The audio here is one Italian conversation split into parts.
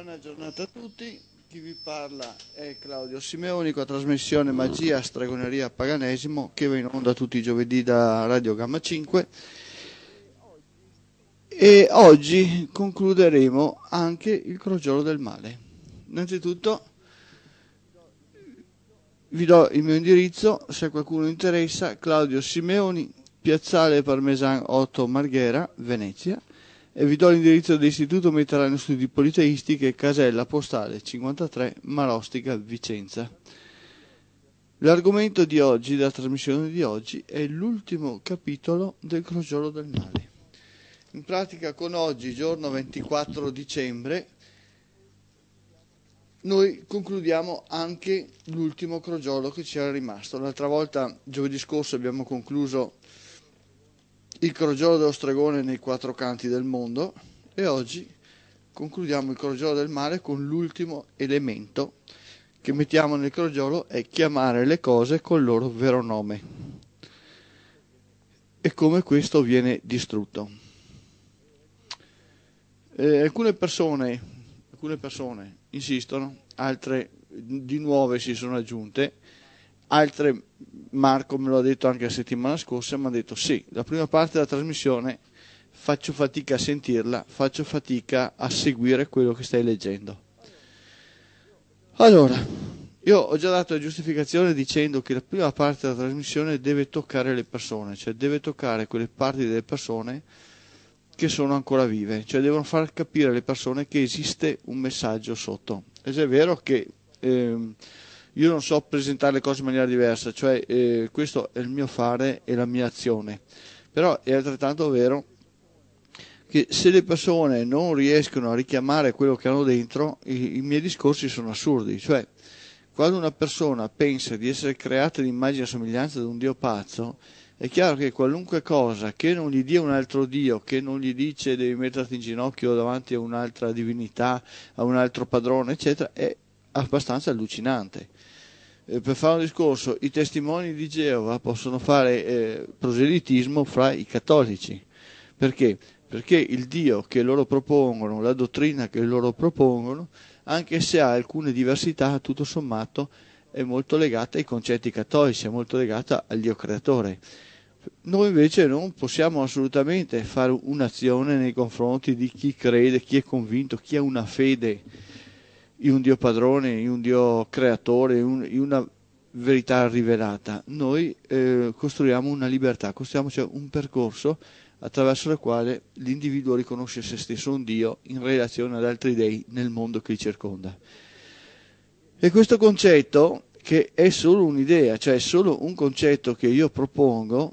Buona giornata a tutti, chi vi parla è Claudio Simeoni con la trasmissione Magia, Stragoneria, Paganesimo che va in onda tutti i giovedì da Radio Gamma 5 e oggi concluderemo anche il crogiolo del male. Innanzitutto vi do il mio indirizzo, se a qualcuno interessa, Claudio Simeoni, Piazzale Parmesan 8 Marghera, Venezia e vi do l'indirizzo dell'Istituto Mediterraneo Studi Politeistiche, casella postale 53, Marostica, Vicenza. L'argomento di oggi, della trasmissione di oggi, è l'ultimo capitolo del crogiolo del Mare. In pratica con oggi, giorno 24 dicembre, noi concludiamo anche l'ultimo crogiolo che ci era rimasto. L'altra volta, giovedì scorso, abbiamo concluso il crogiolo dello stregone nei quattro canti del mondo e oggi concludiamo il crogiolo del mare con l'ultimo elemento che mettiamo nel crogiolo è chiamare le cose col loro vero nome e come questo viene distrutto. Eh, alcune, persone, alcune persone insistono, altre di nuove si sono aggiunte Altre, Marco me lo ha detto anche la settimana scorsa, mi ha detto sì, la prima parte della trasmissione faccio fatica a sentirla, faccio fatica a seguire quello che stai leggendo. Allora, io ho già dato la giustificazione dicendo che la prima parte della trasmissione deve toccare le persone, cioè deve toccare quelle parti delle persone che sono ancora vive, cioè devono far capire alle persone che esiste un messaggio sotto. Ed è vero che... Ehm, io non so presentare le cose in maniera diversa, cioè eh, questo è il mio fare e la mia azione. Però è altrettanto vero che se le persone non riescono a richiamare quello che hanno dentro, i, i miei discorsi sono assurdi. Cioè, quando una persona pensa di essere creata l'immagine e somiglianza di un Dio pazzo, è chiaro che qualunque cosa che non gli dia un altro Dio, che non gli dice devi metterti in ginocchio davanti a un'altra divinità, a un altro padrone, eccetera, è abbastanza allucinante eh, per fare un discorso, i testimoni di Geova possono fare eh, proselitismo fra i cattolici. Perché? Perché il Dio che loro propongono, la dottrina che loro propongono, anche se ha alcune diversità, tutto sommato è molto legata ai concetti cattolici, è molto legata al Dio creatore. Noi invece non possiamo assolutamente fare un'azione nei confronti di chi crede, chi è convinto, chi ha una fede in un Dio padrone, in un Dio creatore, in, in una verità rivelata. Noi eh, costruiamo una libertà, costruiamo cioè, un percorso attraverso il quale l'individuo riconosce se stesso un Dio in relazione ad altri dei nel mondo che li circonda. E questo concetto, che è solo un'idea, cioè è solo un concetto che io propongo,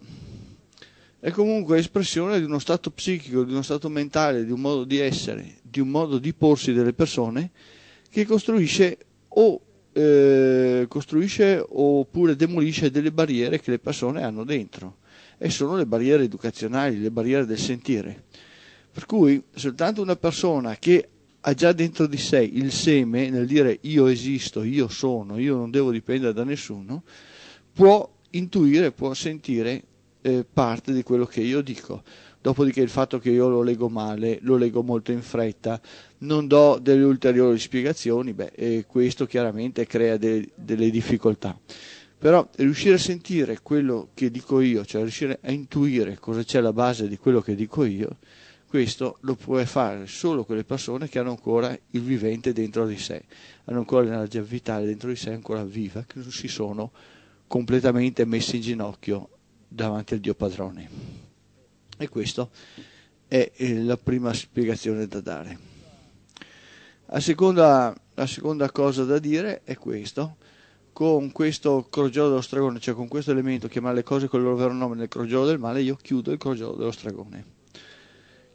è comunque espressione di uno stato psichico, di uno stato mentale, di un modo di essere, di un modo di porsi delle persone che costruisce o eh, costruisce oppure demolisce delle barriere che le persone hanno dentro e sono le barriere educazionali, le barriere del sentire. Per cui soltanto una persona che ha già dentro di sé il seme nel dire io esisto, io sono, io non devo dipendere da nessuno, può intuire, può sentire eh, parte di quello che io dico. Dopodiché il fatto che io lo leggo male, lo leggo molto in fretta, non do delle ulteriori spiegazioni, beh, eh, questo chiaramente crea de- delle difficoltà. Però riuscire a sentire quello che dico io, cioè riuscire a intuire cosa c'è alla base di quello che dico io, questo lo puoi fare solo quelle persone che hanno ancora il vivente dentro di sé, hanno ancora l'energia vitale dentro di sé ancora viva, che non si sono completamente messi in ginocchio davanti al Dio padrone. E questa è eh, la prima spiegazione da dare. La seconda, la seconda cosa da dire è questo, con questo crogiolo dello stregone, cioè con questo elemento, chiamare le cose con il loro vero nome nel crogiolo del male, io chiudo il crogiolo dello stregone.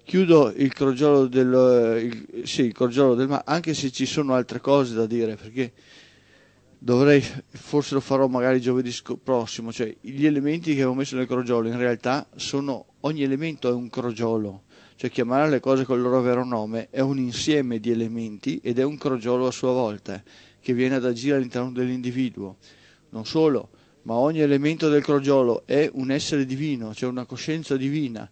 Chiudo il crogiolo del, eh, il, sì, il crogiolo del male, anche se ci sono altre cose da dire, perché dovrei, forse lo farò magari giovedì prossimo, cioè gli elementi che avevo messo nel crogiolo in realtà sono, ogni elemento è un crogiolo, cioè chiamare le cose col loro vero nome è un insieme di elementi ed è un crogiolo a sua volta che viene ad agire all'interno dell'individuo. Non solo, ma ogni elemento del crogiolo è un essere divino, cioè una coscienza divina,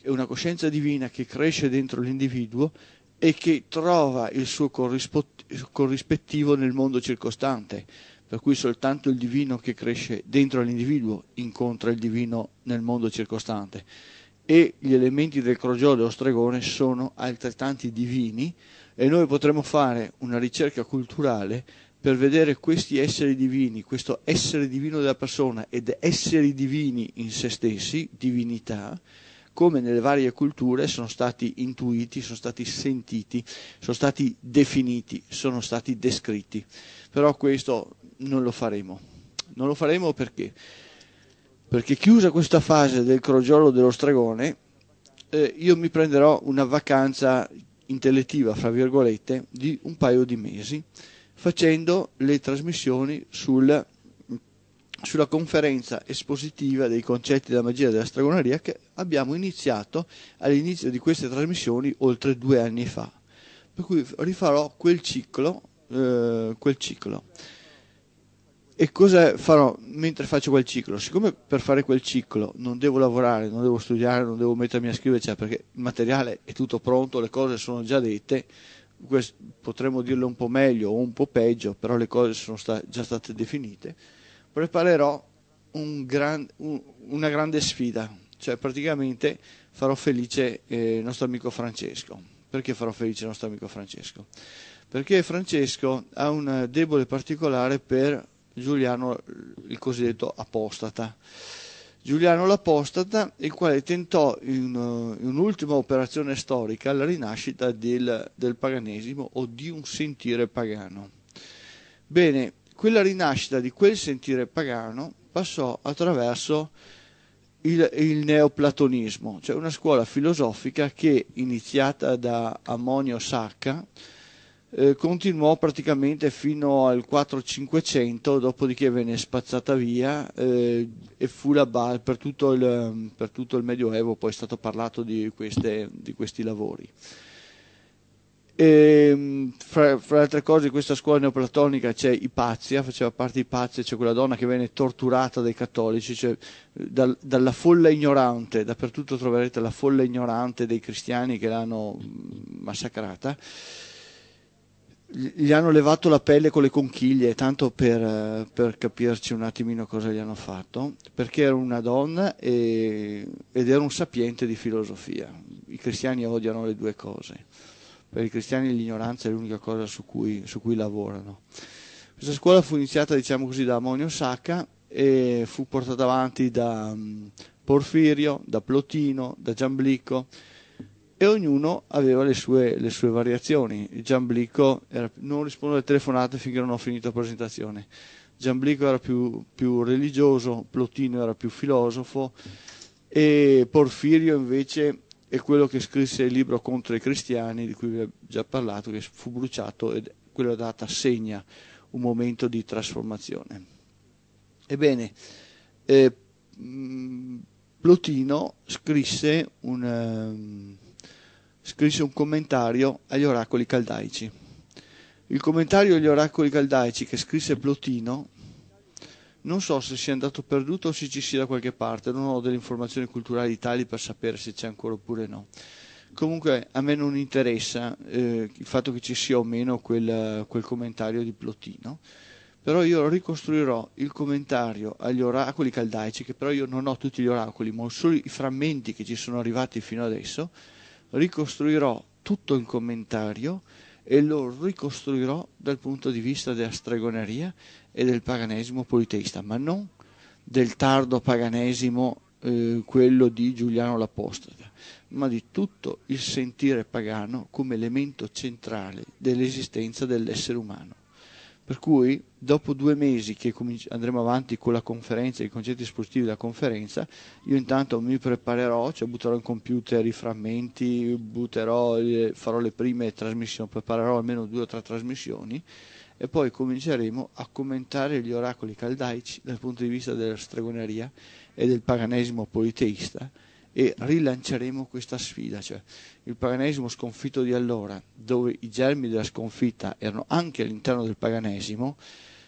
è una coscienza divina che cresce dentro l'individuo e che trova il suo corrispettivo nel mondo circostante, per cui soltanto il divino che cresce dentro all'individuo incontra il divino nel mondo circostante e gli elementi del crogiolo o stregone sono altrettanti divini e noi potremmo fare una ricerca culturale per vedere questi esseri divini, questo essere divino della persona ed esseri divini in se stessi, divinità, come nelle varie culture sono stati intuiti, sono stati sentiti, sono stati definiti, sono stati descritti. Però questo non lo faremo. Non lo faremo perché? Perché chiusa questa fase del crogiolo dello stregone, eh, io mi prenderò una vacanza intellettiva, fra virgolette, di un paio di mesi, facendo le trasmissioni sul sulla conferenza espositiva dei concetti della magia e della stragoneria che abbiamo iniziato all'inizio di queste trasmissioni oltre due anni fa. Per cui rifarò quel ciclo. Eh, quel ciclo. E cosa farò mentre faccio quel ciclo? Siccome per fare quel ciclo non devo lavorare, non devo studiare, non devo mettermi a scrivere, cioè perché il materiale è tutto pronto, le cose sono già dette, potremmo dirle un po' meglio o un po' peggio, però le cose sono sta- già state definite preparerò un gran, un, una grande sfida, cioè praticamente farò felice eh, il nostro amico Francesco. Perché farò felice il nostro amico Francesco? Perché Francesco ha un debole particolare per Giuliano, il cosiddetto apostata. Giuliano l'Apostata, il quale tentò in, eh, in un'ultima operazione storica la rinascita del, del, paganesimo o di un sentire pagano. Bene, quella rinascita di quel sentire pagano passò attraverso il, il, neoplatonismo, cioè una scuola filosofica che, iniziata da Ammonio Sacca, eh, continuò praticamente fino al 4-500, dopodiché venne spazzata via eh, e fu la base per, per tutto il Medioevo, poi è stato parlato di, queste, di questi lavori. E, ehm, fra, fra, le altre cose, in questa scuola neoplatonica c'è Ipazia, eh, faceva parte di Ipazia, c'è quella donna che viene torturata dai cattolici, cioè, dal, dalla folla ignorante, dappertutto troverete la folla ignorante dei cristiani che l'hanno mm, massacrata. Gli hanno levato la pelle con le conchiglie, tanto per, eh, per capirci un attimino cosa gli hanno fatto, perché era una donna e, ed era un sapiente di filosofia. I cristiani odiano le due cose. Per i cristiani l'ignoranza è l'unica cosa su cui, su cui lavorano. Questa scuola fu iniziata, diciamo così, da Monio Sacca e fu portata avanti da mm, Porfirio, da Plotino, da Giamblico e ognuno aveva le sue, le sue variazioni. Giamblico era, non rispondo alle telefonate finché non ho finito la presentazione. Giamblico era più, più religioso, Plotino era più filosofo e Porfirio invece e quello che scrisse il libro contro i cristiani, di cui vi ho già parlato, che fu bruciato e quella data segna un momento di trasformazione. Ebbene, eh, Plotino scrisse un, um, scrisse un commentario agli oracoli caldaici. Il commentario agli oracoli caldaici che scrisse Plotino non so se sia andato perduto o se ci sia da qualche parte, non ho delle informazioni culturali tali per sapere se c'è ancora oppure no. Comunque a me non interessa eh, il fatto che ci sia o meno quel, quel commentario di Plotino, però io ricostruirò il commentario agli oracoli caldaici, che però io non ho tutti gli oracoli, ma ho solo i frammenti che ci sono arrivati fino adesso, ricostruirò tutto il commentario e lo ricostruirò dal punto di vista della stregoneria e del paganesimo politeista, ma non del tardo paganesimo, eh, quello di Giuliano l'Apostata, ma di tutto il sentire pagano come elemento centrale dell'esistenza dell'essere umano. Per cui, dopo due mesi che andremo avanti con la conferenza, i concetti espositivi della conferenza, io intanto mi preparerò, cioè butterò in computer i frammenti, butterò, farò le prime trasmissioni, preparerò almeno due o tre trasmissioni, e poi cominceremo a commentare gli oracoli caldaici dal punto di vista della stregoneria e del paganesimo politeista e rilanceremo questa sfida, cioè il paganesimo sconfitto di allora, dove i germi della sconfitta erano anche all'interno del paganesimo,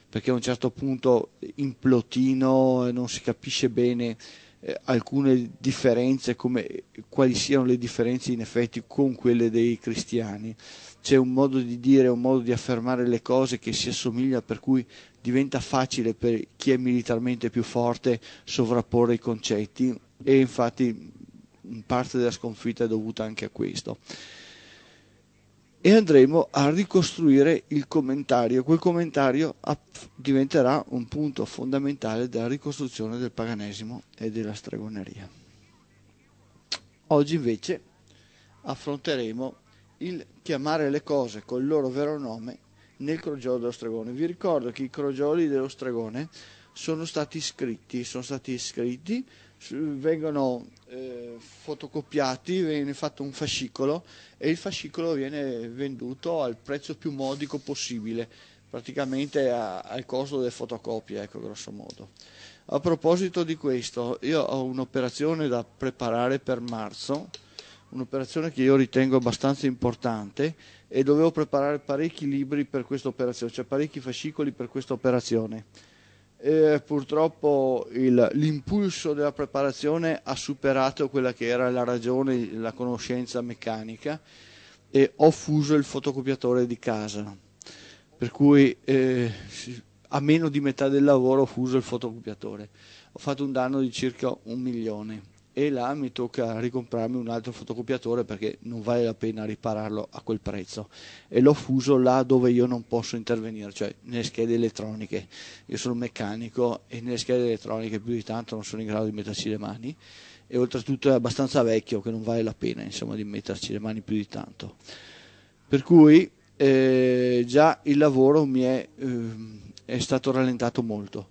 perché a un certo punto in plotino non si capisce bene eh, alcune differenze, come, quali siano le differenze in effetti con quelle dei cristiani c'è un modo di dire, un modo di affermare le cose che si assomiglia, per cui diventa facile per chi è militarmente più forte sovrapporre i concetti e infatti parte della sconfitta è dovuta anche a questo. E andremo a ricostruire il commentario, quel commentario diventerà un punto fondamentale della ricostruzione del paganesimo e della stregoneria. Oggi invece affronteremo il chiamare le cose col loro vero nome nel crogiolo dello stregone. Vi ricordo che i crogioli dello stregone sono stati scritti, sono stati iscritti, vengono eh, fotocopiati, viene fatto un fascicolo e il fascicolo viene venduto al prezzo più modico possibile, praticamente a, al costo delle fotocopie, ecco grosso modo. A proposito di questo, io ho un'operazione da preparare per marzo un'operazione che io ritengo abbastanza importante e dovevo preparare parecchi libri per questa operazione, cioè parecchi fascicoli per questa operazione. E purtroppo l'impulso della preparazione ha superato quella che era la ragione, la conoscenza meccanica e ho fuso il fotocopiatore di casa. Per cui eh, a meno di metà del lavoro ho fuso il fotocopiatore. Ho fatto un danno di circa un milione e là mi tocca ricomprarmi un altro fotocopiatore perché non vale la pena ripararlo a quel prezzo e l'ho fuso là dove io non posso intervenire, cioè nelle schede elettroniche. Io sono meccanico e nelle schede elettroniche più di tanto non sono in grado di metterci le mani e oltretutto è abbastanza vecchio che non vale la pena insomma di metterci le mani più di tanto. Per cui eh, già il lavoro mi è, eh, è stato rallentato molto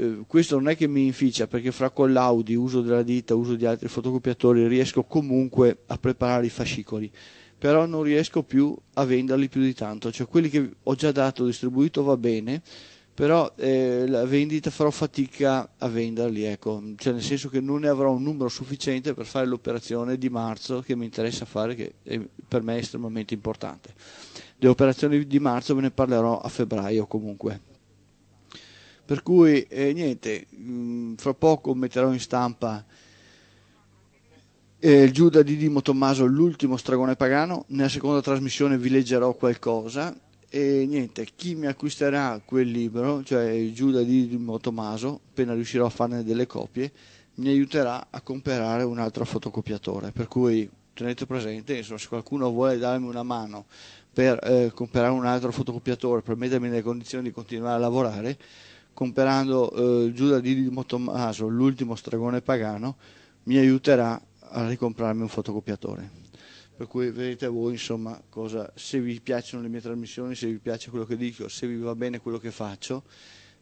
eh, questo non è che mi inficia perché fra collaudi, uso della ditta, uso di altri fotocopiatori riesco comunque a preparare i fascicoli però non riesco più a venderli più di tanto cioè quelli che ho già dato, distribuito va bene però eh, la vendita farò fatica a venderli, ecco. cioè, nel senso che non ne avrò un numero sufficiente per fare l'operazione di marzo che mi interessa fare, che per me è estremamente importante. Le operazioni di marzo ve ne parlerò a febbraio comunque. Per cui, eh, niente, mh, mm, fra poco metterò in stampa eh, il Giuda di Dimo Tommaso, l'ultimo stragone pagano. Nella seconda trasmissione vi leggerò qualcosa. E niente, chi mi acquisterà quel libro, cioè il Giuda di Dimo Tommaso, appena riuscirò a farne delle copie, mi aiuterà a comprare un altro fotocopiatore. Per cui tenete presente, insomma, se qualcuno vuole darmi una mano per eh, comprare un altro fotocopiatore, per mettermi nelle condizioni di continuare a lavorare, comprando eh, Giuda di Didimo Tommaso, l'ultimo stregone pagano, mi aiuterà a ricomprarmi un fotocopiatore. Per cui vedete voi, insomma, cosa, se vi piacciono le mie trasmissioni, se vi piace quello che dico, se vi va bene quello che faccio,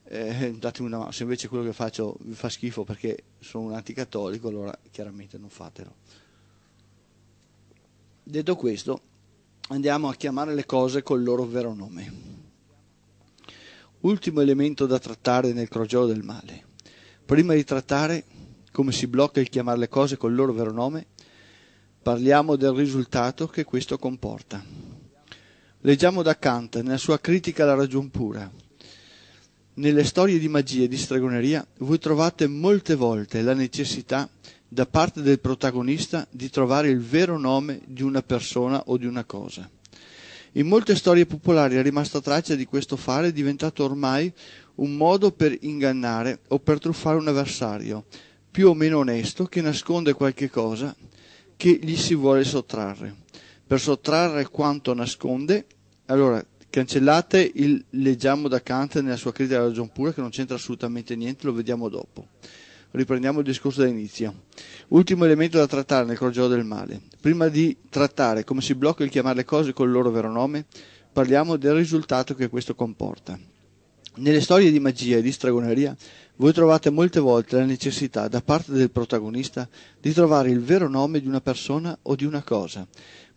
eh, datemi una mano. Se invece quello che faccio vi fa schifo perché sono un anticattolico, allora chiaramente non fatelo. Detto questo, andiamo a chiamare le cose col loro vero nome. Ultimo elemento da trattare nel crogiolo del male. Prima di trattare come si blocca il chiamare le cose col loro vero nome, parliamo del risultato che questo comporta. Leggiamo da Kant, nella sua critica alla ragion pura. Nelle storie di magia e di stregoneria voi trovate molte volte la necessità da parte del protagonista di trovare il vero nome di una persona o di una cosa. In molte storie popolari è rimasta traccia di questo fare diventato ormai un modo per ingannare o per truffare un avversario, più o meno onesto, che nasconde qualche cosa che gli si vuole sottrarre. Per sottrarre quanto nasconde, allora cancellate il leggiamo da Kant nella sua critica della ragione pura che non c'entra assolutamente niente, lo vediamo dopo. Riprendiamo il discorso da inizio. Ultimo elemento da trattare nel crogiolo del male. Prima di trattare come si blocca il chiamare le cose col loro vero nome, parliamo del risultato che questo comporta. Nelle storie di magia e di stragoneria, voi trovate molte volte la necessità da parte del protagonista di trovare il vero nome di una persona o di una cosa.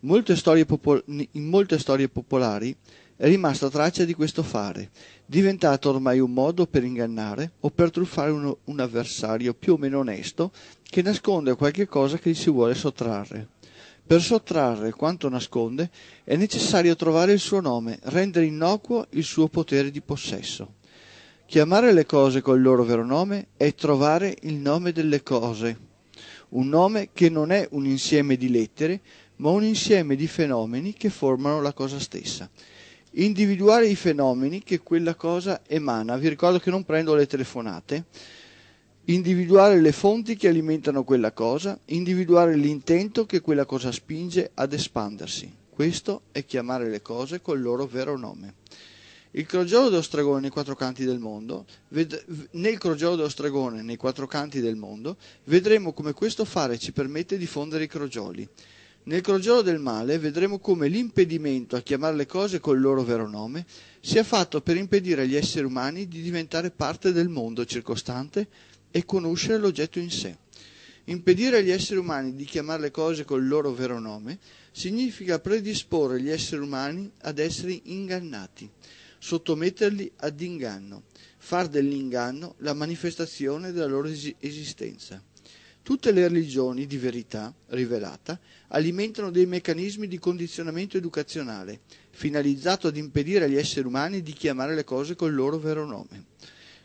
Molte popol- in molte storie popolari è rimasta traccia di questo fare diventato ormai un modo per ingannare o per truffare uno, un avversario più o meno onesto che nasconde qualche cosa che gli si vuole sottrarre. Per sottrarre quanto nasconde è necessario trovare il suo nome, rendere innocuo il suo potere di possesso. Chiamare le cose col loro vero nome è trovare il nome delle cose, un nome che non è un insieme di lettere, ma un insieme di fenomeni che formano la cosa stessa individuare i fenomeni che quella cosa emana. Vi ricordo che non prendo le telefonate. Individuare le fonti che alimentano quella cosa, individuare l'intento che quella cosa spinge ad espandersi. Questo è chiamare le cose col loro vero nome. Il crogiolo dello stregone nei quattro canti del mondo, ved- nel crogiolo dello stregone nei quattro canti del mondo, vedremo come questo fare ci permette di fondere i crogioli. Nel crogiolo del male vedremo come l'impedimento a chiamare le cose col loro vero nome sia fatto per impedire agli esseri umani di diventare parte del mondo circostante e conoscere l'oggetto in sé. Impedire agli esseri umani di chiamare le cose col loro vero nome significa predisporre gli esseri umani ad essere ingannati, sottometterli ad inganno, far dell'inganno la manifestazione della loro es- esistenza. Tutte le religioni, di verità rivelata, alimentano dei meccanismi di condizionamento educazionale, finalizzato ad impedire agli esseri umani di chiamare le cose col loro vero nome.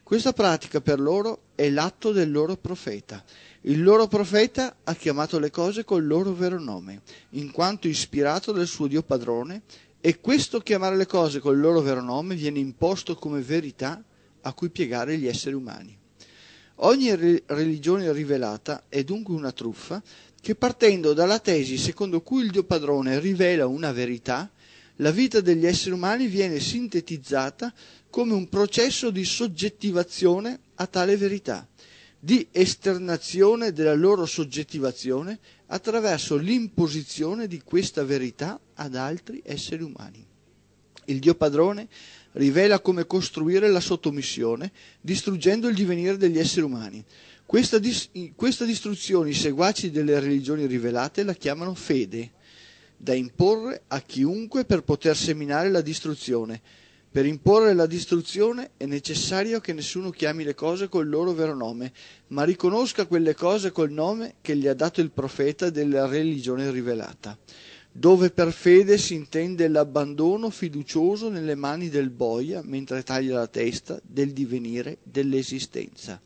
Questa pratica per loro è l'atto del loro profeta. Il loro profeta ha chiamato le cose col loro vero nome, in quanto ispirato dal suo Dio padrone, e questo chiamare le cose col loro vero nome viene imposto come verità a cui piegare gli esseri umani. Ogni re- religione rivelata è dunque una truffa che partendo dalla tesi secondo cui il Dio padrone rivela una verità, la vita degli esseri umani viene sintetizzata come un processo di soggettivazione a tale verità, di esternazione della loro soggettivazione attraverso l'imposizione di questa verità ad altri esseri umani. Il Dio padrone rivela come costruire la sottomissione, distruggendo il divenire degli esseri umani. Questa, dis- questa distruzione i seguaci delle religioni rivelate la chiamano fede, da imporre a chiunque per poter seminare la distruzione. Per imporre la distruzione è necessario che nessuno chiami le cose col loro vero nome, ma riconosca quelle cose col nome che gli ha dato il profeta della religione rivelata dove per fede si intende l'abbandono fiducioso nelle mani del boia mentre taglia la testa del divenire dell'esistenza.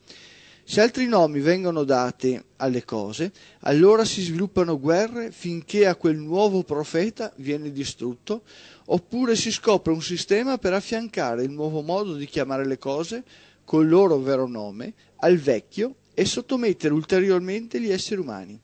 Se altri nomi vengono dati alle cose, allora si sviluppano guerre finché a quel nuovo profeta viene distrutto, oppure si scopre un sistema per affiancare il nuovo modo di chiamare le cose col loro vero nome al vecchio e sottomettere ulteriormente gli esseri umani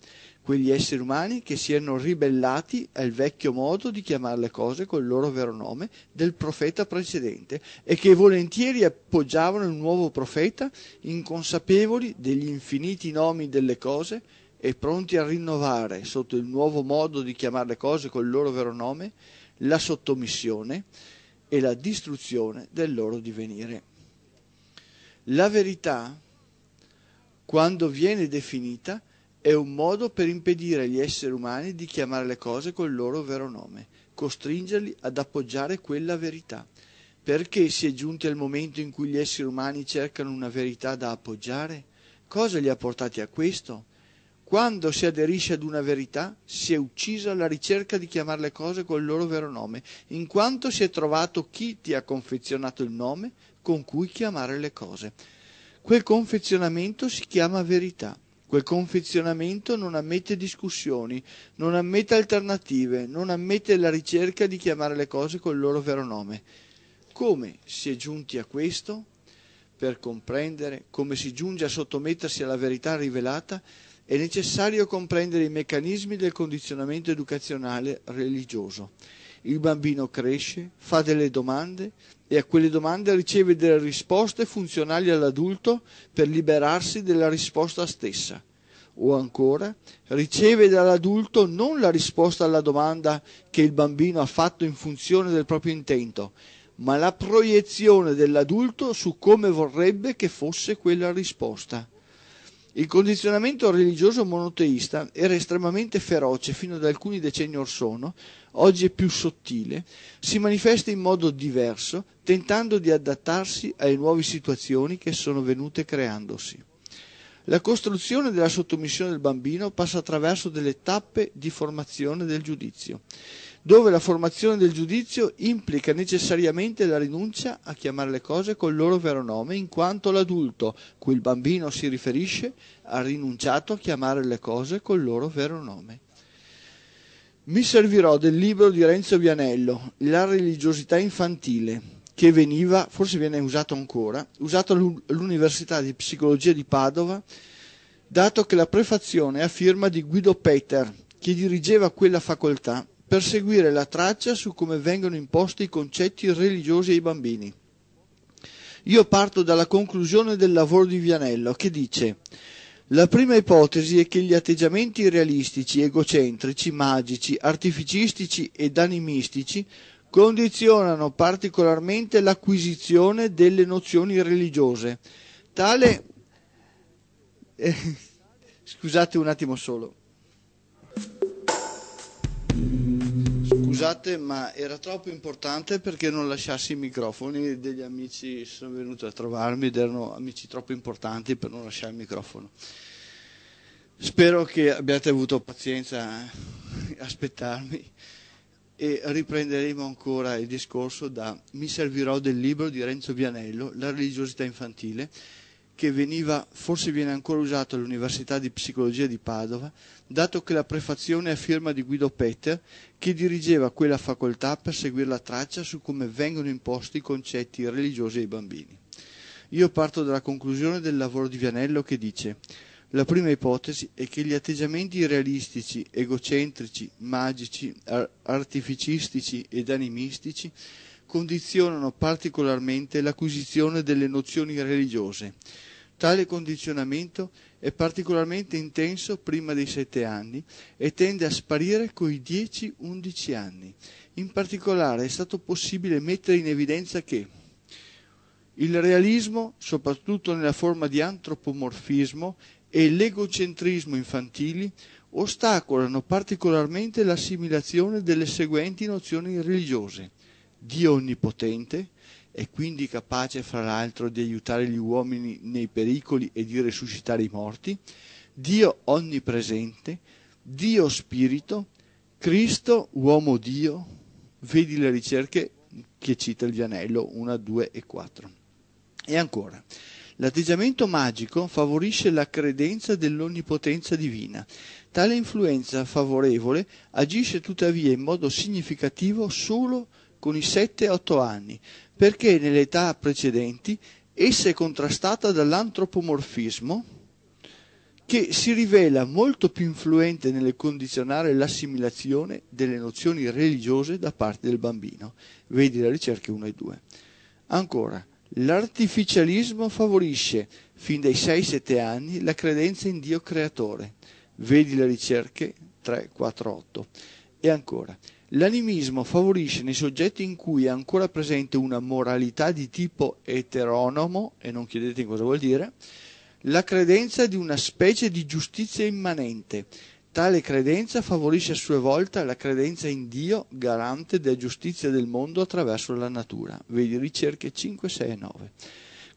quegli esseri umani che si erano ribellati al vecchio modo di chiamare le cose col loro vero nome del profeta precedente e che volentieri appoggiavano il nuovo profeta inconsapevoli degli infiniti nomi delle cose e pronti a rinnovare sotto il nuovo modo di chiamare le cose col loro vero nome la sottomissione e la distruzione del loro divenire. La verità, quando viene definita, è un modo per impedire agli esseri umani di chiamare le cose col loro vero nome, costringerli ad appoggiare quella verità. Perché si è giunti al momento in cui gli esseri umani cercano una verità da appoggiare? Cosa li ha portati a questo? Quando si aderisce ad una verità, si è ucciso alla ricerca di chiamare le cose col loro vero nome, in quanto si è trovato chi ti ha confezionato il nome con cui chiamare le cose. Quel confezionamento si chiama verità. Quel confezionamento non ammette discussioni, non ammette alternative, non ammette la ricerca di chiamare le cose col loro vero nome. Come si è giunti a questo? Per comprendere come si giunge a sottomettersi alla verità rivelata è necessario comprendere i meccanismi del condizionamento educazionale religioso. Il bambino cresce, fa delle domande, e a quelle domande riceve delle risposte funzionali all'adulto per liberarsi della risposta stessa. O ancora, riceve dall'adulto non la risposta alla domanda che il bambino ha fatto in funzione del proprio intento, ma la proiezione dell'adulto su come vorrebbe che fosse quella risposta. Il condizionamento religioso monoteista era estremamente feroce fino ad alcuni decenni or sono, oggi è più sottile, si manifesta in modo diverso, tentando di adattarsi alle nuove situazioni che sono venute creandosi. La costruzione della sottomissione del bambino passa attraverso delle tappe di formazione del giudizio, dove la formazione del giudizio implica necessariamente la rinuncia a chiamare le cose col loro vero nome, in quanto l'adulto, cui il bambino si riferisce, ha rinunciato a chiamare le cose col loro vero nome. Mi servirò del libro di Renzo Vianello, La religiosità infantile, che veniva, forse viene usato ancora, usato all'Università di Psicologia di Padova, dato che la prefazione è a firma di Guido Peter, che dirigeva quella facoltà, per seguire la traccia su come vengono imposti i concetti religiosi ai bambini. Io parto dalla conclusione del lavoro di Vianello, che dice la prima ipotesi è che gli atteggiamenti realistici, egocentrici, magici, artificistici ed animistici condizionano particolarmente l'acquisizione delle nozioni religiose. Tale... Eh, scusate un attimo solo. Scusate, ma era troppo importante perché non lasciassi i microfoni degli amici sono venuti a trovarmi ed erano amici troppo importanti per non lasciare il microfono. Spero che abbiate avuto pazienza a aspettarmi e riprenderemo ancora il discorso da Mi servirò del libro di Renzo Vianello, La religiosità infantile, che veniva, forse viene ancora usato all'Università di Psicologia di Padova, dato che la prefazione è a firma di Guido Petter, che dirigeva quella facoltà per seguire la traccia su come vengono imposti i concetti religiosi ai bambini. Io parto dalla conclusione del lavoro di Vianello che dice la prima ipotesi è che gli atteggiamenti realistici, egocentrici, magici, ar- artificistici ed animistici condizionano particolarmente l'acquisizione delle nozioni religiose Tale condizionamento è particolarmente intenso prima dei sette anni e tende a sparire coi 10-11 anni. In particolare è stato possibile mettere in evidenza che il realismo, soprattutto nella forma di antropomorfismo, e l'egocentrismo infantili ostacolano particolarmente l'assimilazione delle seguenti nozioni religiose: Dio onnipotente, è quindi capace fra l'altro di aiutare gli uomini nei pericoli e di resuscitare i morti, Dio onnipresente, Dio spirito, Cristo uomo Dio, vedi le ricerche che cita il Vianello 1, 2 e 4. E ancora, l'atteggiamento magico favorisce la credenza dell'onnipotenza divina. Tale influenza favorevole agisce tuttavia in modo significativo solo i 7-8 anni, perché nelle età precedenti essa è contrastata dall'antropomorfismo che si rivela molto più influente nel condizionare l'assimilazione delle nozioni religiose da parte del bambino. Vedi la ricerca 1 e 2. Ancora, l'artificialismo favorisce fin dai 6-7 anni la credenza in Dio creatore. Vedi le ricerche 3, 4, 8. E ancora, L'animismo favorisce nei soggetti in cui è ancora presente una moralità di tipo eteronomo, e non chiedete cosa vuol dire, la credenza di una specie di giustizia immanente. Tale credenza favorisce a sua volta la credenza in Dio, garante della giustizia del mondo attraverso la natura. Vedi ricerche 5, 6 e 9.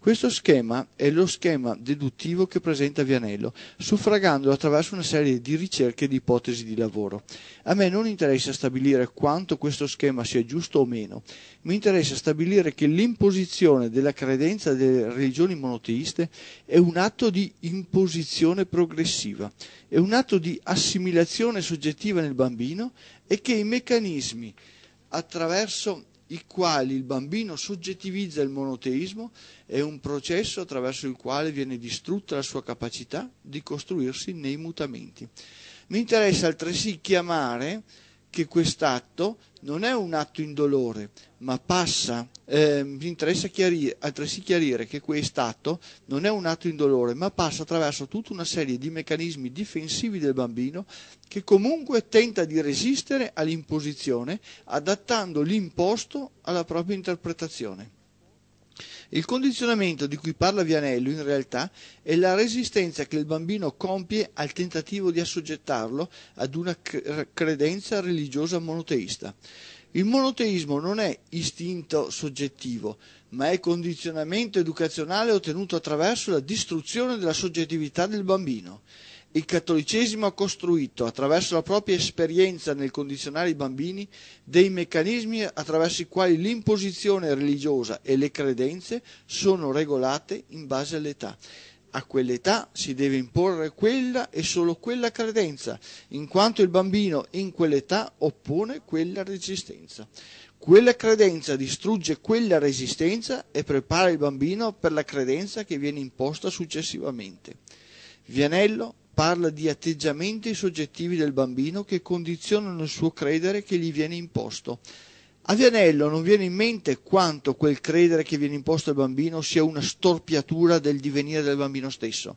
Questo schema è lo schema deduttivo che presenta Vianello, suffragandolo attraverso una serie di ricerche e di ipotesi di lavoro. A me non interessa stabilire quanto questo schema sia giusto o meno, mi interessa stabilire che l'imposizione della credenza delle religioni monoteiste è un atto di imposizione progressiva, è un atto di assimilazione soggettiva nel bambino e che i meccanismi attraverso i quali il bambino soggettivizza il monoteismo, è un processo attraverso il quale viene distrutta la sua capacità di costruirsi nei mutamenti. Mi interessa altresì chiamare che quest'atto non è un atto indolore, ma passa, eh, mi interessa chiarire, altresì chiarire che quest'atto non è un atto indolore, ma passa attraverso tutta una serie di meccanismi difensivi del bambino che comunque tenta di resistere all'imposizione, adattando l'imposto alla propria interpretazione. Il condizionamento di cui parla Vianello in realtà è la resistenza che il bambino compie al tentativo di assoggettarlo ad una credenza religiosa monoteista. Il monoteismo non è istinto soggettivo, ma è condizionamento educazionale ottenuto attraverso la distruzione della soggettività del bambino. Il cattolicesimo ha costruito, attraverso la propria esperienza nel condizionare i bambini, dei meccanismi attraverso i quali l'imposizione religiosa e le credenze sono regolate in base all'età. A quell'età si deve imporre quella e solo quella credenza, in quanto il bambino in quell'età oppone quella resistenza. Quella credenza distrugge quella resistenza e prepara il bambino per la credenza che viene imposta successivamente. Vianello, parla di atteggiamenti soggettivi del bambino che condizionano il suo credere che gli viene imposto. A Vianello non viene in mente quanto quel credere che viene imposto al bambino sia una storpiatura del divenire del bambino stesso.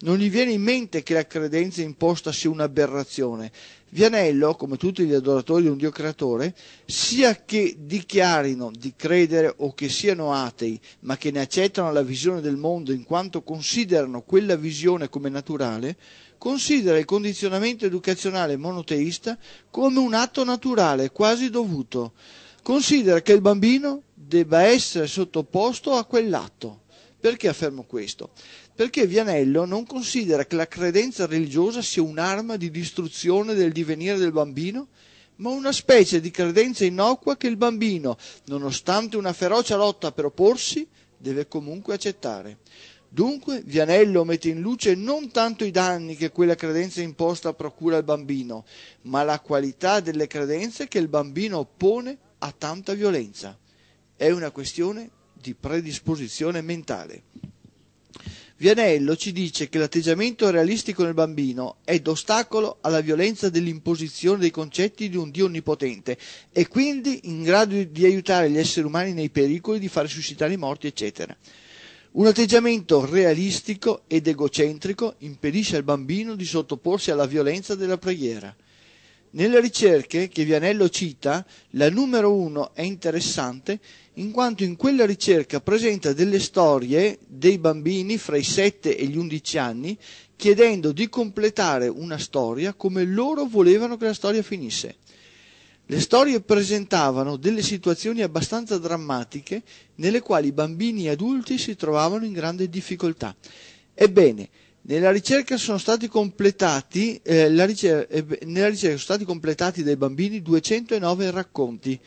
Non gli viene in mente che la credenza imposta sia un'aberrazione. Vianello, come tutti gli adoratori di un Dio creatore, sia che dichiarino di credere o che siano atei, ma che ne accettano la visione del mondo in quanto considerano quella visione come naturale, considera il condizionamento educazionale monoteista come un atto naturale, quasi dovuto. Considera che il bambino debba essere sottoposto a quell'atto. Perché affermo questo? Perché Vianello non considera che la credenza religiosa sia un'arma di distruzione del divenire del bambino, ma una specie di credenza innocua che il bambino, nonostante una feroce lotta per opporsi, deve comunque accettare. Dunque, Vianello mette in luce non tanto i danni che quella credenza imposta procura al bambino, ma la qualità delle credenze che il bambino oppone a tanta violenza. È una questione di predisposizione mentale. Vianello ci dice che l'atteggiamento realistico nel bambino è d'ostacolo alla violenza dell'imposizione dei concetti di un Dio onnipotente e quindi in grado di aiutare gli esseri umani nei pericoli di far suscitare i morti, eccetera. Un atteggiamento realistico ed egocentrico impedisce al bambino di sottoporsi alla violenza della preghiera. Nelle ricerche che Vianello cita, la numero uno è interessante in quanto in quella ricerca presenta delle storie dei bambini fra i 7 e gli 11 anni chiedendo di completare una storia come loro volevano che la storia finisse. Le storie presentavano delle situazioni abbastanza drammatiche nelle quali i bambini e adulti si trovavano in grande difficoltà. Ebbene, nella ricerca, eh, ricerca, eh, nella ricerca sono stati completati dai bambini 209 racconti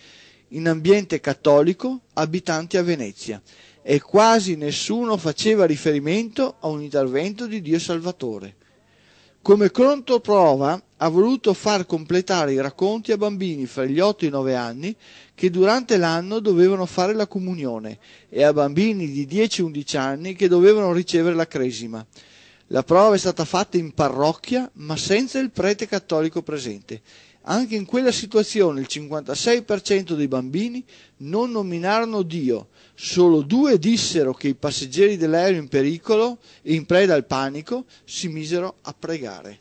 in ambiente cattolico abitanti a Venezia e quasi nessuno faceva riferimento a un intervento di Dio Salvatore. Come controprova ha voluto far completare i racconti a bambini fra gli 8 e i 9 anni che durante l'anno dovevano fare la comunione e a bambini di 10-11 anni che dovevano ricevere la cresima. La prova è stata fatta in parrocchia ma senza il prete cattolico presente. Anche in quella situazione il 56% dei bambini non nominarono Dio, solo due dissero che i passeggeri dell'aereo in pericolo e in preda al panico si misero a pregare.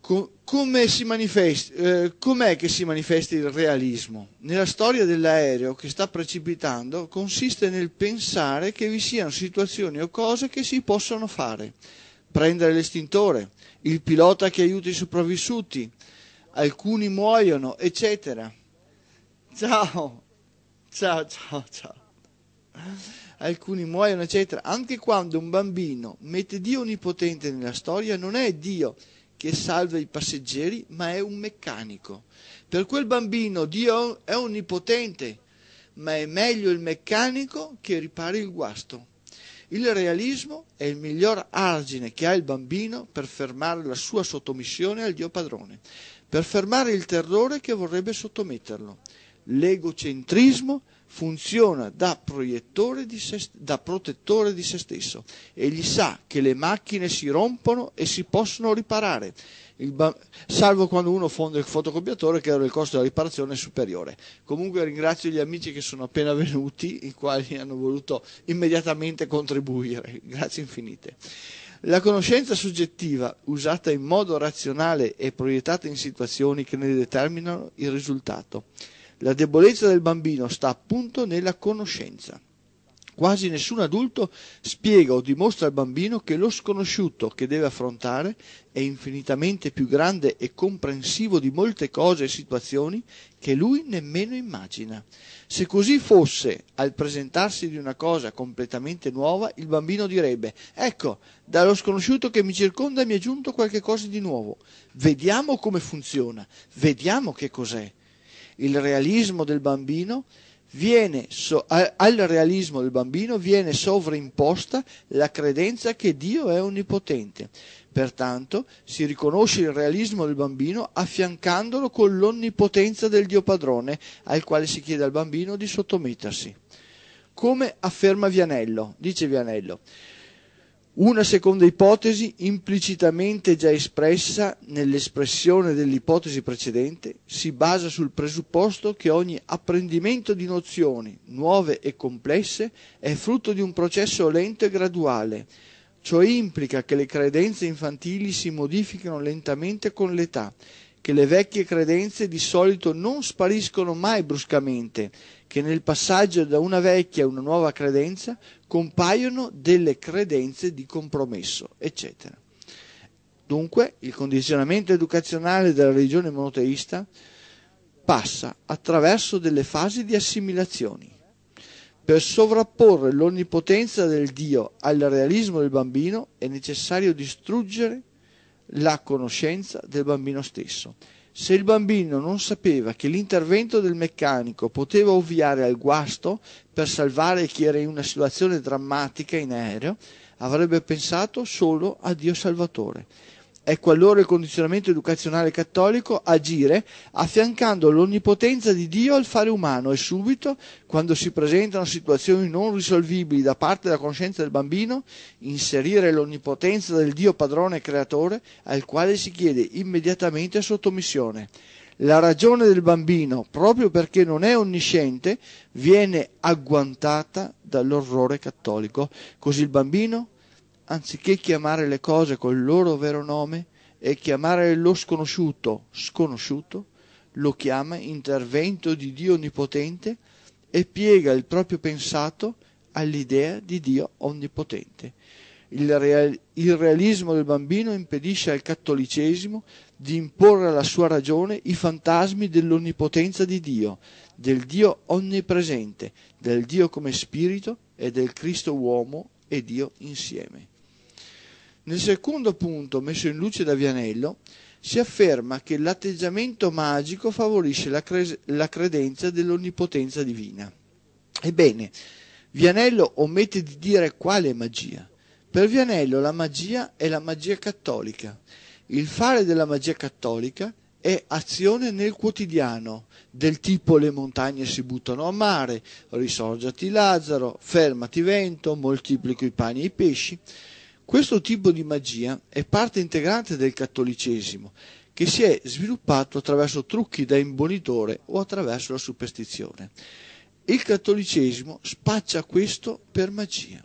Co- come si eh, com'è che si manifesta il realismo? Nella storia dell'aereo che sta precipitando consiste nel pensare che vi siano situazioni o cose che si possono fare. Prendere l'estintore, il pilota che aiuta i sopravvissuti, alcuni muoiono, eccetera. Ciao, ciao, ciao, ciao. Alcuni muoiono, eccetera. Anche quando un bambino mette Dio onnipotente nella storia, non è Dio che salva i passeggeri, ma è un meccanico. Per quel bambino Dio è onnipotente, ma è meglio il meccanico che ripari il guasto. Il realismo è il miglior argine che ha il bambino per fermare la sua sottomissione al Dio padrone, per fermare il terrore che vorrebbe sottometterlo. L'egocentrismo è funziona da, di se, da protettore di se stesso. Egli sa che le macchine si rompono e si possono riparare. Ba- salvo quando uno fonde il fotocopiatore che allora il costo della riparazione è superiore. Comunque ringrazio gli amici che sono appena venuti, i quali hanno voluto immediatamente contribuire. Grazie infinite. La conoscenza soggettiva, usata in modo razionale e proiettata in situazioni che ne determinano il risultato. La debolezza del bambino sta appunto nella conoscenza. Quasi nessun adulto spiega o dimostra al bambino che lo sconosciuto che deve affrontare è infinitamente più grande e comprensivo di molte cose e situazioni che lui nemmeno immagina. Se così fosse, al presentarsi di una cosa completamente nuova, il bambino direbbe Ecco, dallo sconosciuto che mi circonda mi è giunto qualche cosa di nuovo. Vediamo come funziona, vediamo che cos'è il realismo del bambino viene so, al realismo del bambino viene sovrimposta la credenza che Dio è onnipotente. Pertanto si riconosce il realismo del bambino affiancandolo con l'onnipotenza del Dio padrone al quale si chiede al bambino di sottomettersi. Come afferma Vianello, dice Vianello, una seconda ipotesi, implicitamente già espressa nell'espressione dell'ipotesi precedente, si basa sul presupposto che ogni apprendimento di nozioni nuove e complesse è frutto di un processo lento e graduale. Ciò implica che le credenze infantili si modificano lentamente con l'età, che le vecchie credenze di solito non spariscono mai bruscamente, che nel passaggio da una vecchia a una nuova credenza compaiono delle credenze di compromesso, eccetera. Dunque, il condizionamento educazionale della religione monoteista passa attraverso delle fasi di assimilazioni. Per sovrapporre l'onnipotenza del Dio al realismo del bambino è necessario distruggere la conoscenza del bambino stesso se il bambino non sapeva che l'intervento del meccanico poteva ovviare al guasto per salvare chi era in una situazione drammatica in aereo, avrebbe pensato solo a Dio Salvatore Ecco allora il condizionamento educazionale cattolico agire affiancando l'onnipotenza di Dio al fare umano e subito, quando si presentano situazioni non risolvibili da parte della conoscenza del bambino, inserire l'onnipotenza del Dio padrone e creatore al quale si chiede immediatamente sottomissione. La ragione del bambino, proprio perché non è onnisciente, viene agguantata dall'orrore cattolico. Così il bambino anziché chiamare le cose col loro vero nome e chiamare lo sconosciuto sconosciuto, lo chiama intervento di Dio Onnipotente e piega il proprio pensato all'idea di Dio Onnipotente. Il, real, il, realismo del bambino impedisce al cattolicesimo di imporre alla sua ragione i fantasmi dell'onnipotenza di Dio, del Dio onnipresente, del Dio come spirito e del Cristo uomo e Dio insieme. Nel secondo punto, messo in luce da Vianello, si afferma che l'atteggiamento magico favorisce la, cre- la credenza dell'onnipotenza divina. Ebbene, Vianello omette di dire quale magia. Per Vianello la magia è la magia cattolica. Il fare della magia cattolica è azione nel quotidiano, del tipo le montagne si buttano a mare, risorgiati Lazzaro, fermati vento, moltiplico i pani e i pesci. Questo tipo di magia è parte integrante del cattolicesimo, che si è sviluppato attraverso trucchi da imbonitore o attraverso la superstizione. Il cattolicesimo spaccia questo per magia.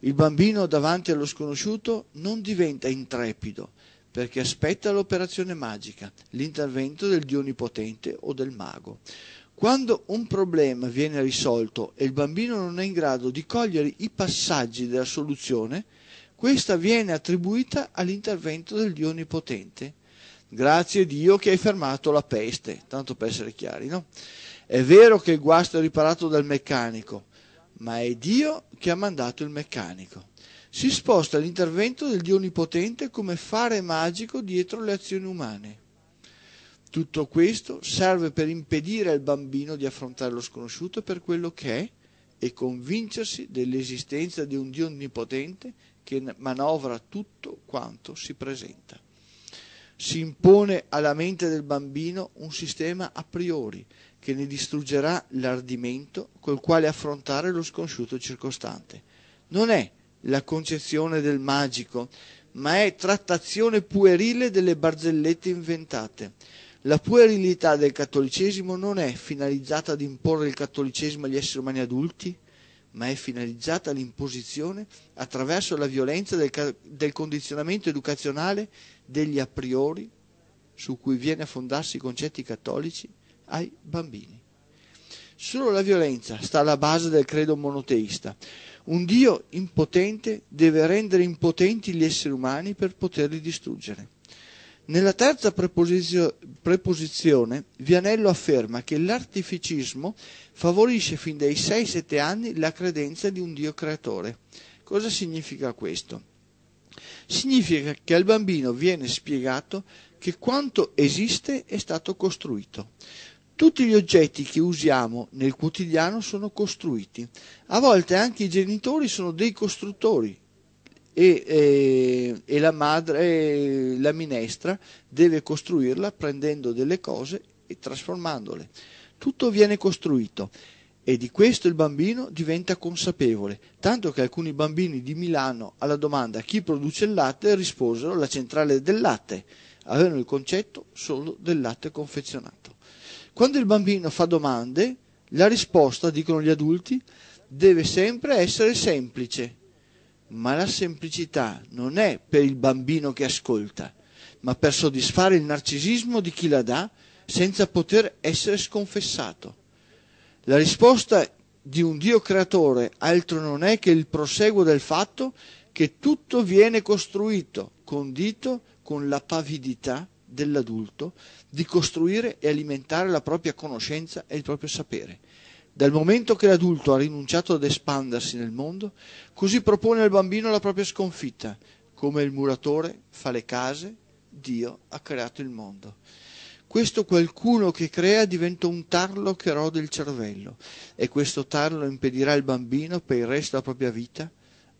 Il bambino davanti allo sconosciuto non diventa intrepido, perché aspetta l'operazione magica, l'intervento del Dio Onnipotente o del mago. Quando un problema viene risolto e il bambino non è in grado di cogliere i passaggi della soluzione, questa viene attribuita all'intervento del Dio Onnipotente. Grazie Dio che hai fermato la peste, tanto per essere chiari, no? È vero che il guasto è riparato dal meccanico, ma è Dio che ha mandato il meccanico. Si sposta l'intervento del Dio Onnipotente come fare magico dietro le azioni umane. Tutto questo serve per impedire al bambino di affrontare lo sconosciuto per quello che è e convincersi dell'esistenza di un Dio onnipotente che manovra tutto quanto si presenta. Si impone alla mente del bambino un sistema a priori che ne distruggerà l'ardimento col quale affrontare lo sconosciuto circostante. Non è la concezione del magico, ma è trattazione puerile delle barzellette inventate. La puerilità del cattolicesimo non è finalizzata ad imporre il cattolicesimo agli esseri umani adulti, ma è finalizzata all'imposizione attraverso la violenza del, del condizionamento educazionale degli a priori su cui viene a fondarsi i concetti cattolici ai bambini. Solo la violenza sta alla base del credo monoteista. Un Dio impotente deve rendere impotenti gli esseri umani per poterli distruggere. Nella terza preposizione Vianello afferma che l'artificismo favorisce fin dai 6-7 anni la credenza di un Dio creatore. Cosa significa questo? Significa che al bambino viene spiegato che quanto esiste è stato costruito. Tutti gli oggetti che usiamo nel quotidiano sono costruiti. A volte anche i genitori sono dei costruttori, e, e, e la madre, la minestra, deve costruirla prendendo delle cose e trasformandole. Tutto viene costruito e di questo il bambino diventa consapevole, tanto che alcuni bambini di Milano alla domanda chi produce il latte risposero la centrale del latte, avevano il concetto solo del latte confezionato. Quando il bambino fa domande, la risposta, dicono gli adulti, deve sempre essere semplice, ma la semplicità non è per il bambino che ascolta, ma per soddisfare il narcisismo di chi la dà senza poter essere sconfessato. La risposta di un Dio creatore altro non è che il proseguo del fatto che tutto viene costruito, condito con la pavidità dell'adulto di costruire e alimentare la propria conoscenza e il proprio sapere. Dal momento che l'adulto ha rinunciato ad espandersi nel mondo, così propone al bambino la propria sconfitta, come il muratore fa le case, Dio ha creato il mondo. Questo qualcuno che crea diventa un tarlo che rode il cervello e questo tarlo impedirà al bambino per il resto della propria vita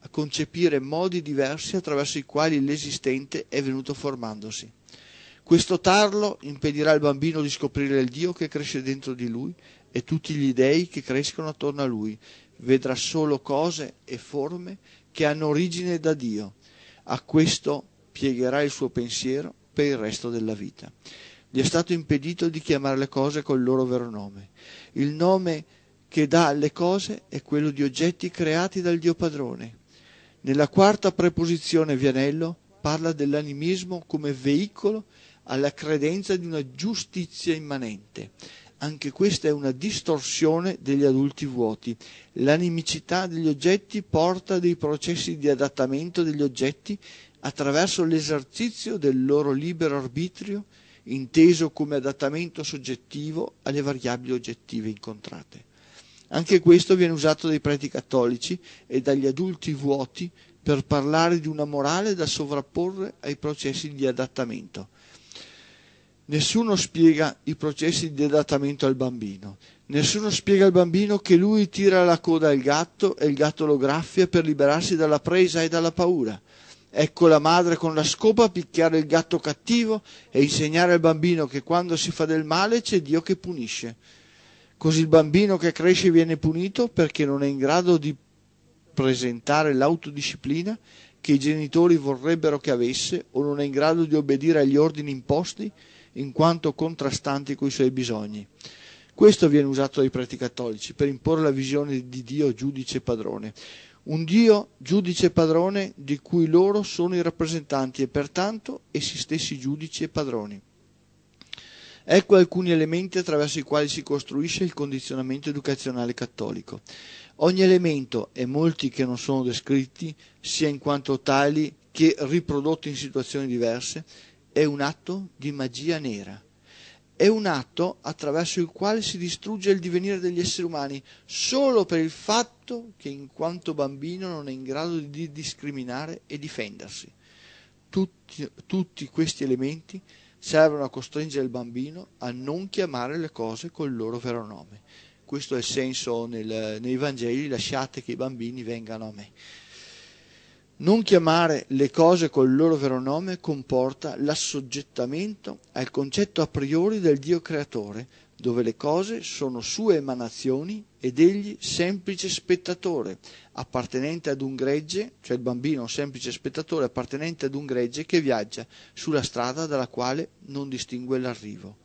a concepire modi diversi attraverso i quali l'esistente è venuto formandosi. Questo tarlo impedirà al bambino di scoprire il Dio che cresce dentro di lui e tutti gli dei che crescono attorno a lui, vedrà solo cose e forme che hanno origine da Dio. A questo piegherà il suo pensiero per il resto della vita. Gli è stato impedito di chiamare le cose col loro vero nome. Il nome che dà alle cose è quello di oggetti creati dal Dio padrone. Nella quarta preposizione Vianello parla dell'animismo come veicolo alla credenza di una giustizia immanente. Anche questa è una distorsione degli adulti vuoti. L'animicità degli oggetti porta dei processi di adattamento degli oggetti attraverso l'esercizio del loro libero arbitrio, inteso come adattamento soggettivo alle variabili oggettive incontrate. Anche questo viene usato dai preti cattolici e dagli adulti vuoti per parlare di una morale da sovrapporre ai processi di adattamento Nessuno spiega i processi di adattamento al bambino. Nessuno spiega al bambino che lui tira la coda al gatto e il gatto lo graffia per liberarsi dalla presa e dalla paura. Ecco la madre con la scopa picchiare il gatto cattivo e insegnare al bambino che quando si fa del male c'è Dio che punisce. Così il bambino che cresce viene punito perché non è in grado di presentare l'autodisciplina che i genitori vorrebbero che avesse o non è in grado di obbedire agli ordini imposti in quanto contrastanti coi suoi bisogni. Questo viene usato dai preti cattolici per imporre la visione di Dio giudice e padrone. Un Dio giudice e padrone di cui loro sono i rappresentanti e pertanto essi stessi giudici e padroni. Ecco alcuni elementi attraverso i quali si costruisce il condizionamento educazionale cattolico. Ogni elemento, e molti che non sono descritti, sia in quanto tali che riprodotti in situazioni diverse, è un atto di magia nera. È un atto attraverso il quale si distrugge il divenire degli esseri umani solo per il fatto che in quanto bambino non è in grado di discriminare e difendersi. Tutti, tutti questi elementi servono a costringere il bambino a non chiamare le cose col loro vero nome. Questo è il senso nel, nei Vangeli, lasciate che i bambini vengano a me. Non chiamare le cose col loro vero nome comporta l'assoggettamento al concetto a priori del Dio creatore, dove le cose sono sue emanazioni ed egli semplice spettatore, appartenente ad un gregge, cioè il bambino semplice spettatore appartenente ad un gregge che viaggia sulla strada dalla quale non distingue l'arrivo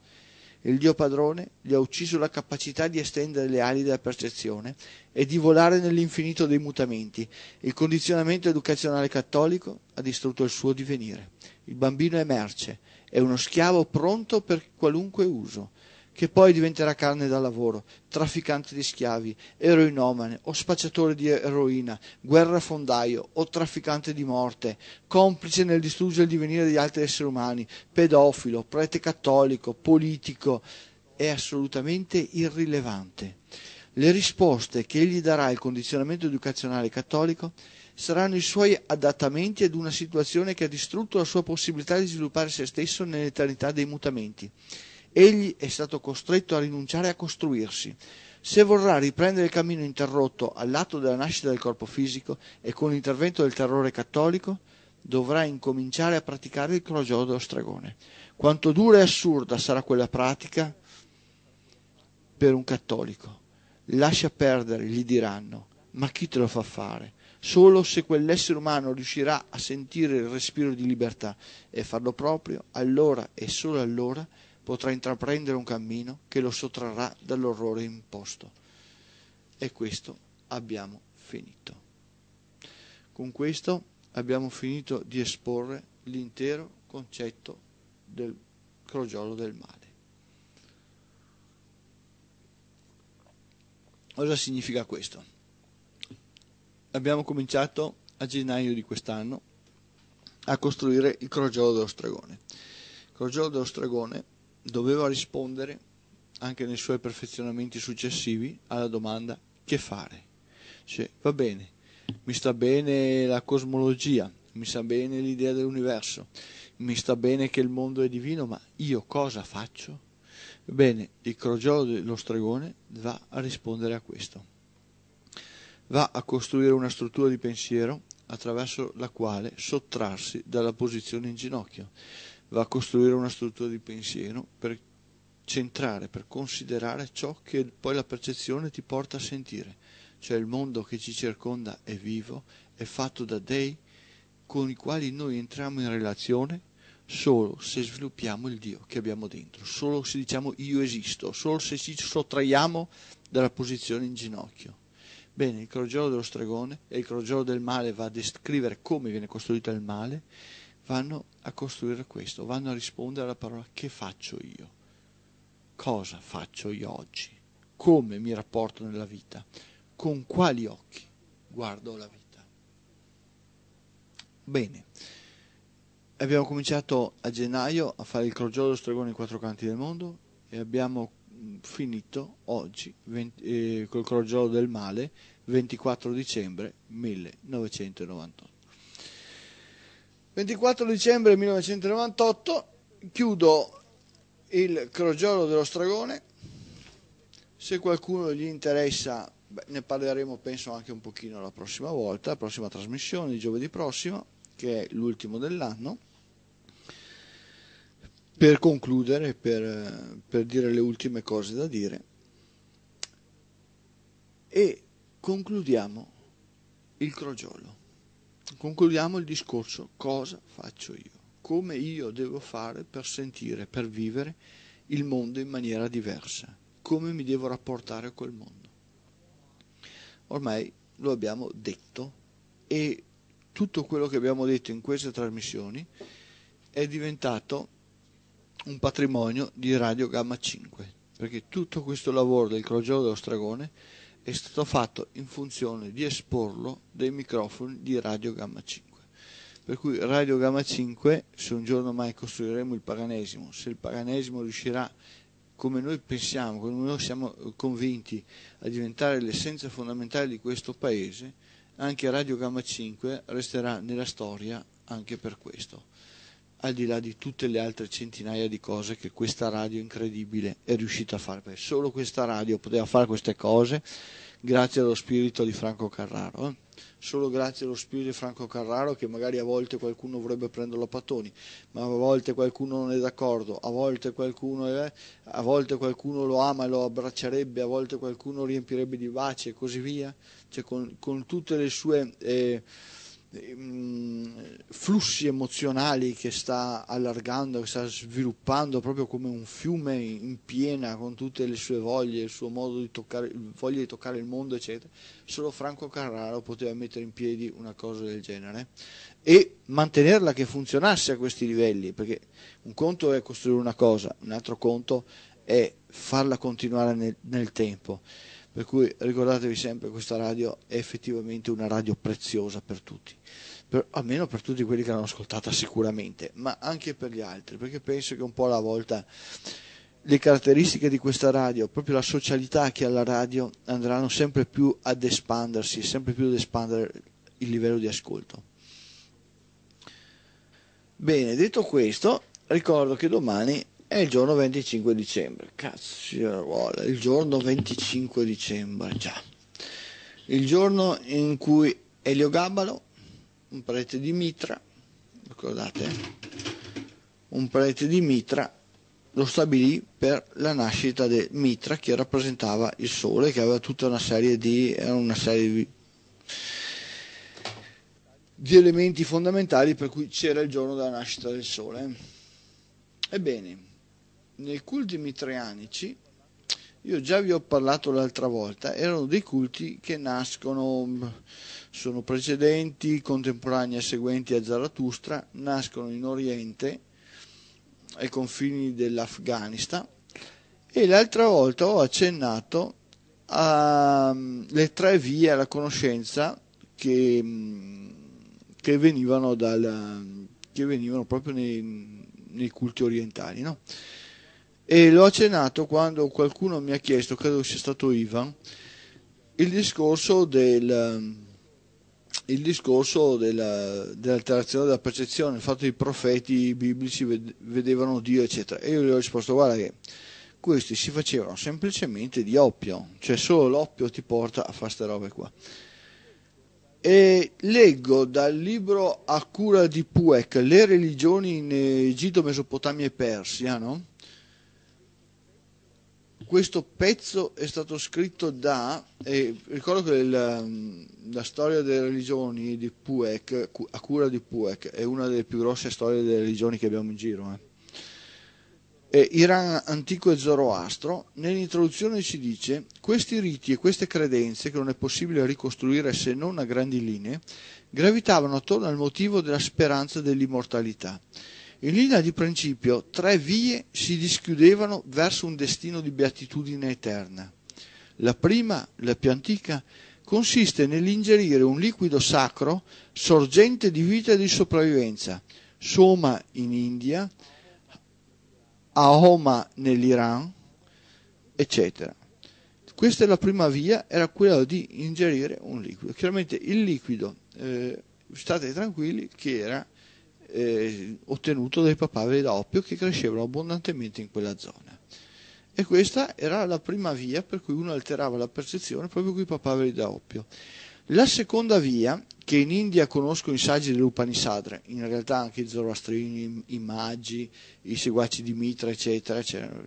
il Dio padrone gli ha ucciso la capacità di estendere le ali della percezione e di volare nell'infinito dei mutamenti. Il condizionamento educazionale cattolico ha distrutto il suo divenire. Il bambino è merce, è uno schiavo pronto per qualunque uso che poi diventerà carne da lavoro, trafficante di schiavi, eroinomane o spacciatore di eroina, guerrafondaio o trafficante di morte, complice nel distruggere il divenire degli altri esseri umani, pedofilo, prete cattolico, politico, è assolutamente irrilevante. Le risposte che egli darà al condizionamento educazionale cattolico saranno i suoi adattamenti ad una situazione che ha distrutto la sua possibilità di sviluppare se stesso nell'eternità dei mutamenti Egli è stato costretto a rinunciare a costruirsi. Se vorrà riprendere il cammino interrotto all'atto della nascita del corpo fisico e con l'intervento del terrore cattolico, dovrà incominciare a praticare il crogiolo dello stregone. Quanto dura e assurda sarà quella pratica per un cattolico. Lascia perdere, gli diranno, ma chi te lo fa fare? Solo se quell'essere umano riuscirà a sentire il respiro di libertà e farlo proprio, allora e solo allora potrà intraprendere un cammino che lo sottrarrà dall'orrore imposto. E questo abbiamo finito. Con questo abbiamo finito di esporre l'intero concetto del crogiolo del male. Cosa significa questo? Abbiamo cominciato a gennaio di quest'anno a costruire il crogiolo dello stregone. Il crogiolo dello stregone doveva rispondere, anche nei suoi perfezionamenti successivi, alla domanda che fare. Cioè, va bene, mi sta bene la cosmologia, mi sta bene l'idea dell'universo, mi sta bene che il mondo è divino, ma io cosa faccio? Bene, il crogiolo dello stregone va a rispondere a questo. Va a costruire una struttura di pensiero attraverso la quale sottrarsi dalla posizione in ginocchio, va a costruire una struttura di pensiero per centrare, per considerare ciò che poi la percezione ti porta a sentire, cioè il mondo che ci circonda è vivo, è fatto da dei con i quali noi entriamo in relazione solo se sviluppiamo il Dio che abbiamo dentro, solo se diciamo io esisto, solo se ci sottraiamo dalla posizione in ginocchio. Bene, il crogiolo dello stregone e il crogiolo del male va a descrivere come viene costruito il male vanno a costruire questo, vanno a rispondere alla parola che faccio io, cosa faccio io oggi, come mi rapporto nella vita, con quali occhi guardo la vita. Bene, abbiamo cominciato a gennaio a fare il crogiolo dello stregone in quattro canti del mondo e abbiamo mm, finito oggi 20, eh, col crogiolo del male 24 dicembre 1998. 24 dicembre 1998 chiudo il crogiolo dello stragone, se qualcuno gli interessa beh, ne parleremo penso anche un pochino la prossima volta, la prossima trasmissione di giovedì prossimo, che è l'ultimo dell'anno per concludere, per, per, dire le ultime cose da dire. E concludiamo il crogiolo concludiamo il discorso cosa faccio io, come io devo fare per sentire, per vivere il mondo in maniera diversa, come mi devo rapportare a quel mondo. Ormai lo abbiamo detto e tutto quello che abbiamo detto in queste trasmissioni è diventato un patrimonio di Radio Gamma 5, perché tutto questo lavoro del Crogiolo dello Stragone è stato fatto in funzione di esporlo dei microfoni di Radio Gamma 5. Per cui Radio Gamma 5, se un giorno mai costruiremo il paganesimo, se il paganesimo riuscirà come noi pensiamo, come noi siamo convinti a diventare l'essenza fondamentale di questo paese, anche Radio Gamma 5 resterà nella storia anche per questo al di là di tutte le altre centinaia di cose che questa radio incredibile è riuscita a fare, perché solo questa radio poteva fare queste cose grazie allo spirito di Franco Carraro. Eh? Solo grazie allo spirito di Franco Carraro, che magari a volte qualcuno vorrebbe prenderlo a patoni, ma a volte qualcuno non è d'accordo, a volte qualcuno, è, a volte qualcuno lo ama e lo abbraccerebbe, a volte qualcuno riempirebbe di baci e così via, cioè con, con tutte le sue. Eh, Ehm, flussi emozionali che sta allargando, che sta sviluppando proprio come un fiume in piena con tutte le sue voglie, il suo modo di toccare, voglia di toccare il mondo, eccetera. Solo Franco Carraro poteva mettere in piedi una cosa del genere e mantenerla che funzionasse a questi livelli, perché un conto è costruire una cosa, un altro conto è farla continuare nel, nel tempo. Per cui ricordatevi sempre che questa radio è effettivamente una radio preziosa per tutti, per, almeno per tutti quelli che l'hanno ascoltata sicuramente, ma anche per gli altri, perché penso che un po' alla volta le caratteristiche di questa radio, proprio la socialità che ha la radio, andranno sempre più ad espandersi, sempre più ad espandere il livello di ascolto. Bene, detto questo, ricordo che domani è il giorno 25 dicembre, cazzo ci vuole, il giorno 25 dicembre, già. Il giorno in cui Elio Gabalo, un prete di Mitra, ricordate, un prete di Mitra lo stabilì per la nascita di Mitra che rappresentava il sole, che aveva tutta una serie di, una serie di, di elementi fondamentali per cui c'era il giorno della nascita del sole. Ebbene, nei culti mitrianici, io già vi ho parlato l'altra volta, erano dei culti che nascono, sono precedenti, contemporanei e seguenti a Zarathustra, nascono in Oriente, ai confini dell'Afghanistan, e l'altra volta ho accennato alle tre vie alla conoscenza che, che, venivano, dal, che venivano proprio nei, nei culti orientali. No? e l'ho accennato quando qualcuno mi ha chiesto, credo sia stato Ivan, il discorso, del, il discorso della, dell'alterazione della percezione, il fatto che i profeti biblici vedevano Dio, eccetera. E io gli ho risposto, guarda che questi si facevano semplicemente di oppio, cioè solo l'oppio ti porta a fare queste robe qua. E leggo dal libro a cura di Puek, Le religioni in Egitto, Mesopotamia e Persia, no? questo pezzo è stato scritto da, eh, ricordo che la, la storia delle religioni di Puek, a cura di Puek, è una delle più grosse storie delle religioni che abbiamo in giro. Eh. Eh, Iran antico e Zoroastro, nell'introduzione ci dice questi riti e queste credenze, che non è possibile ricostruire se non a grandi linee, gravitavano attorno al motivo della speranza dell'immortalità in linea di principio, tre vie si dischiudevano verso un destino di beatitudine eterna. La prima, la più antica, consiste nell'ingerire un liquido sacro, sorgente di vita e di sopravvivenza, Soma in India, Ahoma nell'Iran, eccetera. Questa è la prima via, era quella di ingerire un liquido. Chiaramente il liquido, eh, state tranquilli, che era eh, ottenuto dai papaveri da oppio che crescevano abbondantemente in quella zona. E questa era la prima via per cui uno alterava la percezione proprio con i papaveri da oppio. La seconda via, che in India conosco i saggi dell'Upanishadra, in realtà anche i zoroastrini, i Maggi, i seguaci di Mitra, eccetera, eccetera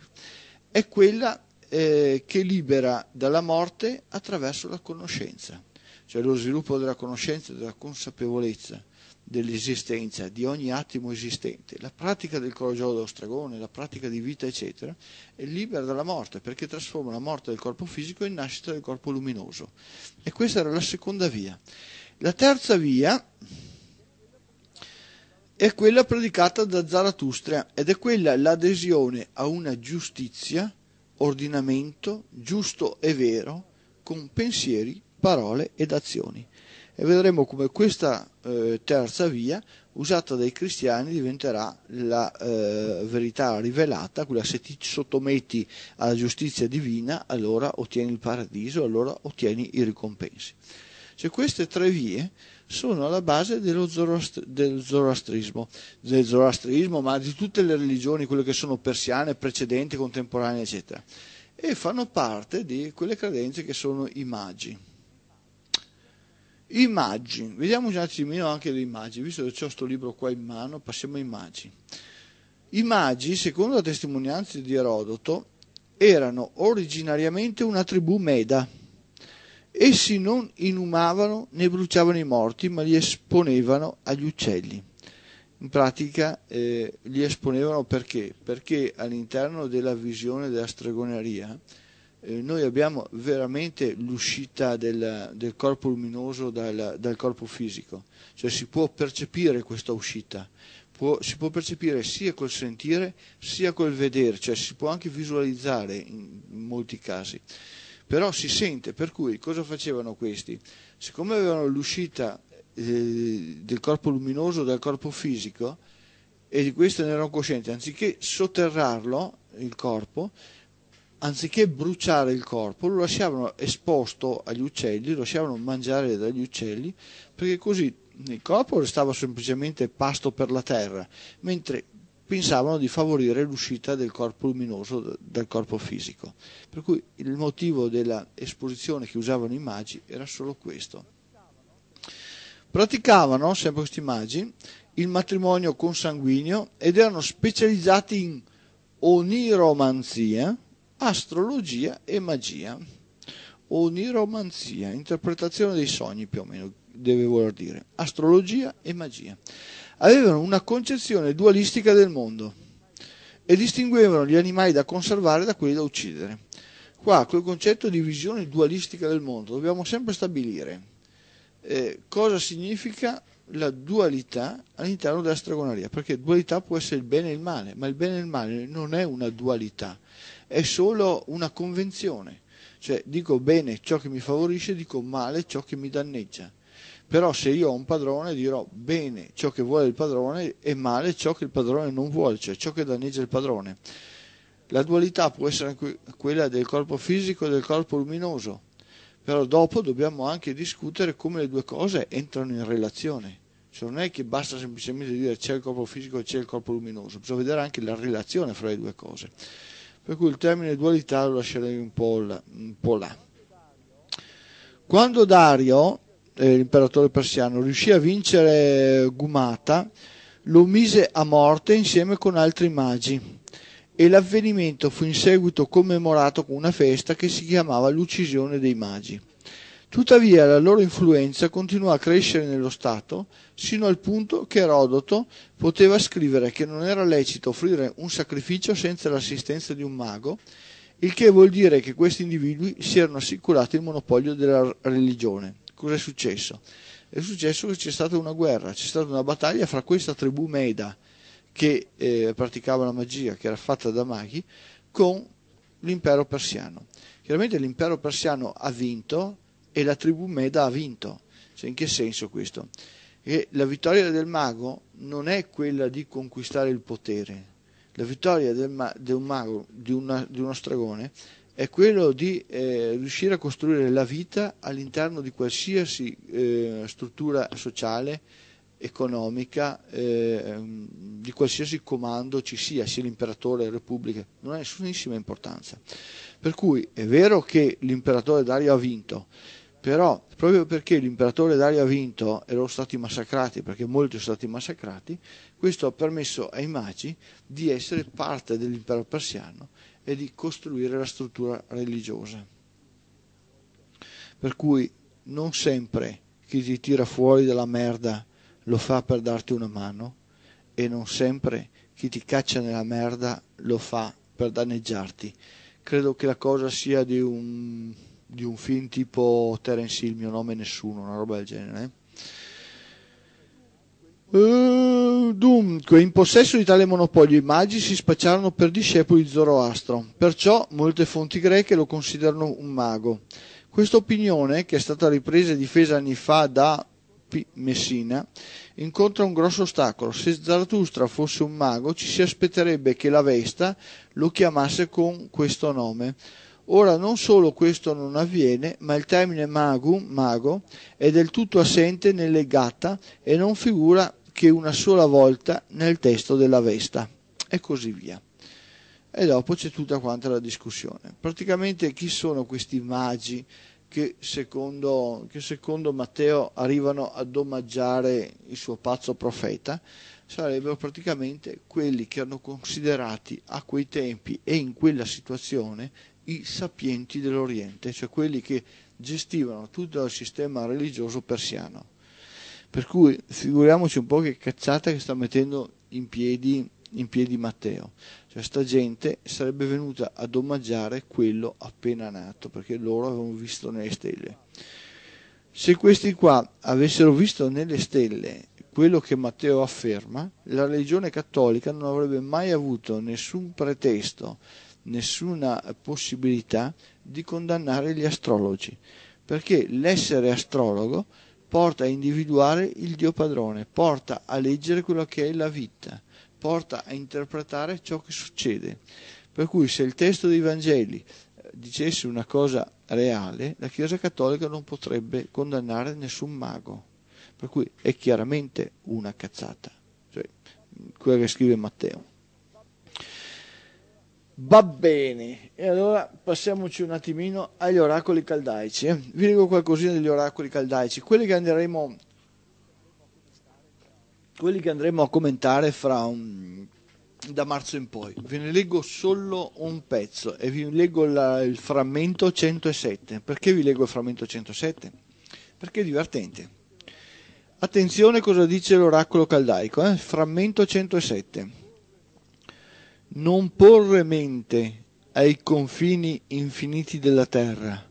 è quella eh, che libera dalla morte attraverso la conoscenza, cioè lo sviluppo della conoscenza e della consapevolezza dell'esistenza, di ogni attimo esistente, la pratica del coraggio dello stregone, la pratica di vita, eccetera, è libera dalla morte perché trasforma la morte del corpo fisico in nascita del corpo luminoso. E questa era la seconda via. La terza via è quella predicata da Zarathustra ed è quella l'adesione a una giustizia, ordinamento giusto e vero, con pensieri, parole ed azioni e vedremo come questa eh, terza via usata dai cristiani diventerà la eh, verità rivelata, quella se ti sottometti alla giustizia divina allora ottieni il paradiso, allora ottieni i ricompensi. Cioè queste tre vie sono alla base dello zoroastri- del zoroastrismo, del zoroastrismo, ma di tutte le religioni, quelle che sono persiane, precedenti, contemporanee, eccetera, e fanno parte di quelle credenze che sono i magi. Immagini, vediamo un attimino anche le immagini, visto che ho questo libro qua in mano, passiamo a immagini. Immagini, secondo la testimonianza di Erodoto, erano originariamente una tribù meda. Essi non inumavano né bruciavano i morti, ma li esponevano agli uccelli. In pratica eh, li esponevano perché? Perché all'interno della visione della stregoneria eh, noi abbiamo veramente l'uscita del, del corpo luminoso dal, dal, corpo fisico, cioè si può percepire questa uscita, può, si può percepire sia col sentire sia col vedere, cioè si può anche visualizzare in, in molti casi, però si sente, per cui cosa facevano questi? Siccome avevano l'uscita eh, del corpo luminoso dal corpo fisico, e di questo ne erano coscienti, anziché sotterrarlo, il corpo, anziché bruciare il corpo, lo lasciavano esposto agli uccelli, lo lasciavano mangiare dagli uccelli, perché così il corpo restava semplicemente pasto per la terra, mentre pensavano di favorire l'uscita del corpo luminoso dal corpo fisico. Per cui il motivo dell'esposizione che usavano i magi era solo questo. Praticavano, sempre questi magi, il matrimonio consanguigno ed erano specializzati in oniromanzia, astrologia e magia, oniromanzia, interpretazione dei sogni più o meno, deve voler dire, astrologia e magia. Avevano una concezione dualistica del mondo e distinguevano gli animali da conservare da quelli da uccidere. Qua, col concetto di visione dualistica del mondo, dobbiamo sempre stabilire eh, cosa significa la dualità all'interno della stregoneria, perché dualità può essere il bene e il male, ma il bene e il male non è una dualità, è solo una convenzione. Cioè dico bene ciò che mi favorisce, dico male ciò che mi danneggia. Però se io ho un padrone dirò bene ciò che vuole il padrone e male ciò che il padrone non vuole, cioè ciò che danneggia il padrone. La dualità può essere quella del corpo fisico e del corpo luminoso, però dopo dobbiamo anche discutere come le due cose entrano in relazione. Cioè non è che basta semplicemente dire c'è il corpo fisico e c'è il corpo luminoso, bisogna vedere anche la relazione fra le due cose per cui il termine dualità lo lascerei un po', là. Un po là. Quando Dario, eh, l'imperatore persiano, riuscì a vincere Gumata, lo mise a morte insieme con altri magi e l'avvenimento fu in seguito commemorato con una festa che si chiamava l'uccisione dei magi. Tuttavia la loro influenza continuò a crescere nello Stato sino al punto che Erodoto poteva scrivere che non era lecito offrire un sacrificio senza l'assistenza di un mago, il che vuol dire che questi individui si erano assicurati il monopolio della religione. Cos'è successo? È successo che c'è stata una guerra, c'è stata una battaglia fra questa tribù Meda che eh, praticava la magia, che era fatta da maghi, con l'impero persiano. Chiaramente l'impero persiano ha vinto, e la tribù Meda ha vinto. Cioè, in che senso questo? Che la vittoria del mago non è quella di conquistare il potere, la vittoria del ma- di un mago, di, una, di, uno stragone, è quello di eh, riuscire a costruire la vita all'interno di qualsiasi eh, struttura sociale, economica, eh, di qualsiasi comando ci sia, sia l'imperatore, la repubblica, non ha nessunissima importanza. Per cui è vero che l'imperatore Dario ha vinto, però proprio perché l'imperatore Dario ha vinto, erano stati massacrati, perché molti sono stati massacrati, questo ha permesso ai magi di essere parte dell'impero persiano e di costruire la struttura religiosa. Per cui non sempre chi ti tira fuori dalla merda lo fa per darti una mano e non sempre chi ti caccia nella merda lo fa per danneggiarti. Credo che la cosa sia di un di un film tipo Terence Hill, Mio nome è nessuno, una roba del genere. Uh, dunque, in possesso di tale monopolio, i magi si spacciarono per discepoli di Zoroastro, perciò molte fonti greche lo considerano un mago. Questa opinione, che è stata ripresa e difesa anni fa da P- Messina, incontra un grosso ostacolo. Se Zarathustra fosse un mago, ci si aspetterebbe che la Vesta lo chiamasse con questo nome Ora non solo questo non avviene, ma il termine magum, mago, è del tutto assente nelle gatta e non figura che una sola volta nel testo della Vesta, e così via. E dopo c'è tutta quanta la discussione. Praticamente chi sono questi magi che secondo, che secondo Matteo arrivano ad omaggiare il suo pazzo profeta? sarebbero praticamente quelli che hanno considerati a quei tempi e in quella situazione i sapienti dell'Oriente, cioè quelli che gestivano tutto il sistema religioso persiano. Per cui figuriamoci un po' che cacciata che sta mettendo in piedi, in piedi Matteo. Cioè sta gente sarebbe venuta ad omaggiare quello appena nato, perché loro avevano visto nelle stelle. Se questi qua avessero visto nelle stelle quello che Matteo afferma, la religione cattolica non avrebbe mai avuto nessun pretesto nessuna possibilità di condannare gli astrologi, perché l'essere astrologo porta a individuare il Dio padrone, porta a leggere quello che è la vita, porta a interpretare ciò che succede. Per cui se il testo dei Vangeli eh, dicesse una cosa reale, la Chiesa Cattolica non potrebbe condannare nessun mago. Per cui è chiaramente una cazzata, cioè mm, quella che scrive Matteo. Va bene, e allora passiamoci un attimino agli oracoli caldaici. Eh. Vi leggo qualcosina degli oracoli caldaici, quelli che andremo, quelli che andremo a commentare un, da marzo in poi. Ve ne leggo solo un pezzo e vi leggo la, il frammento 107. Perché vi leggo il frammento 107? Perché è divertente. Attenzione cosa dice l'oracolo caldaico, eh? frammento 107 non porre mente ai confini infiniti della terra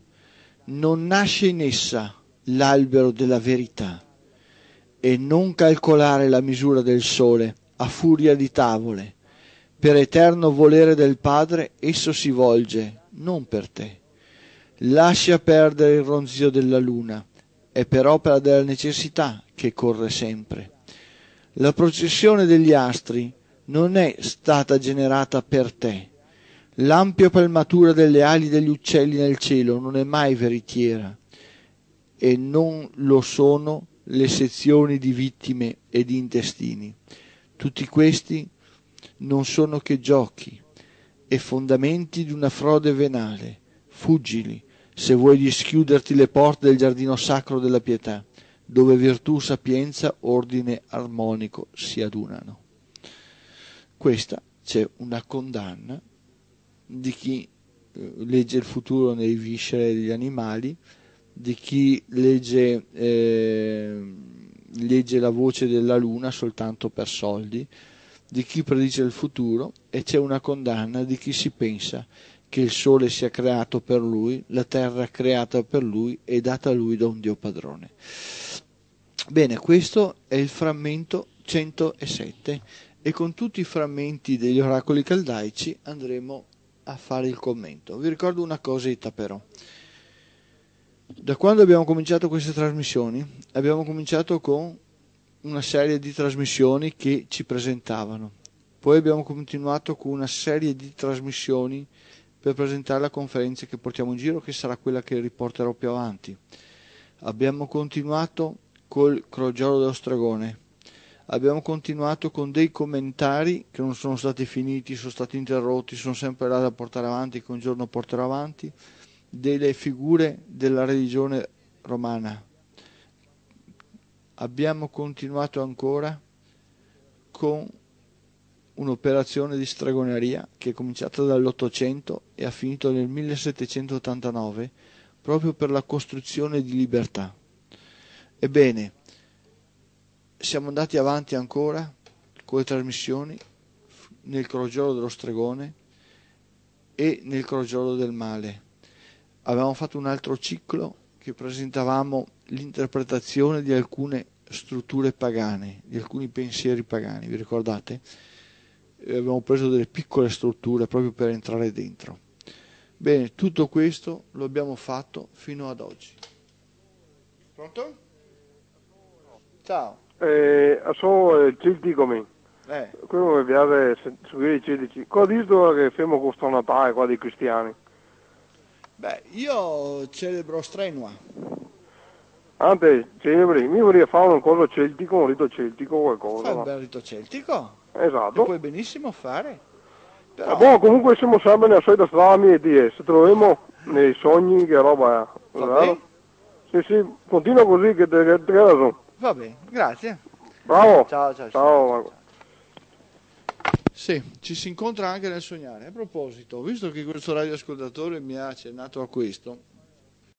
non nasce in essa l'albero della verità e non calcolare la misura del sole a furia di tavole per eterno volere del padre esso si volge non per te lascia perdere il ronzio della luna è per opera della necessità che corre sempre la processione degli astri non è stata generata per te. L'ampia palmatura delle ali degli uccelli nel cielo non è mai veritiera e non lo sono le sezioni di vittime e di intestini. Tutti questi non sono che giochi e fondamenti di una frode venale. Fuggili se vuoi dischiuderti le porte del giardino sacro della pietà, dove virtù, sapienza, ordine armonico si adunano. Questa c'è una condanna di chi eh, legge il futuro nei viscere degli animali, di chi legge, eh, legge la voce della luna soltanto per soldi, di chi predice il futuro e c'è una condanna di chi si pensa che il sole sia creato per lui, la terra creata per lui e data a lui da un Dio padrone. Bene, questo è il frammento 107 e con tutti i frammenti degli oracoli caldaici andremo a fare il commento. Vi ricordo una cosetta però. Da quando abbiamo cominciato queste trasmissioni, abbiamo cominciato con una serie di trasmissioni che ci presentavano. Poi abbiamo continuato con una serie di trasmissioni per presentare la conferenza che portiamo in giro, che sarà quella che riporterò più avanti. Abbiamo continuato col crogiolo dello stregone, abbiamo continuato con dei commentari che non sono stati finiti, sono stati interrotti, sono sempre là da portare avanti, che un giorno porterò avanti, delle figure della religione romana. Abbiamo continuato ancora con un'operazione di stregoneria che è cominciata dall'Ottocento e ha finito nel 1789 proprio per la costruzione di libertà. Ebbene, siamo andati avanti ancora con le trasmissioni nel crogiolo dello stregone e nel crogiolo del male. Avevamo fatto un altro ciclo che presentavamo l'interpretazione di alcune strutture pagane, di alcuni pensieri pagani, vi ricordate? abbiamo preso delle piccole strutture proprio per entrare dentro. Bene, tutto questo lo abbiamo fatto fino ad oggi. Pronto? Ciao. Eh, sono eh, celticome. Eh. Quello che mi piace seguire i celtici. Cosa dico che fermo questo Natale qua dei cristiani? Beh, io celebro Strenua. Ante, celebri, mi vorrei fare una cosa celtico, un rito celtico qualcosa. Fai un bel rito celtico? Esatto. Lo puoi benissimo fare. Però... Eh, boh, comunque siamo sempre nella solita strada mia e se troviamo nei sogni che roba è. Sì, sì, continua così che te, che te ragione. Va bene, grazie. Bravo. Ciao, ciao. ciao, ciao. Sì, ci si incontra anche nel sognare. A proposito, visto che questo radioascoltatore mi ha accennato a questo,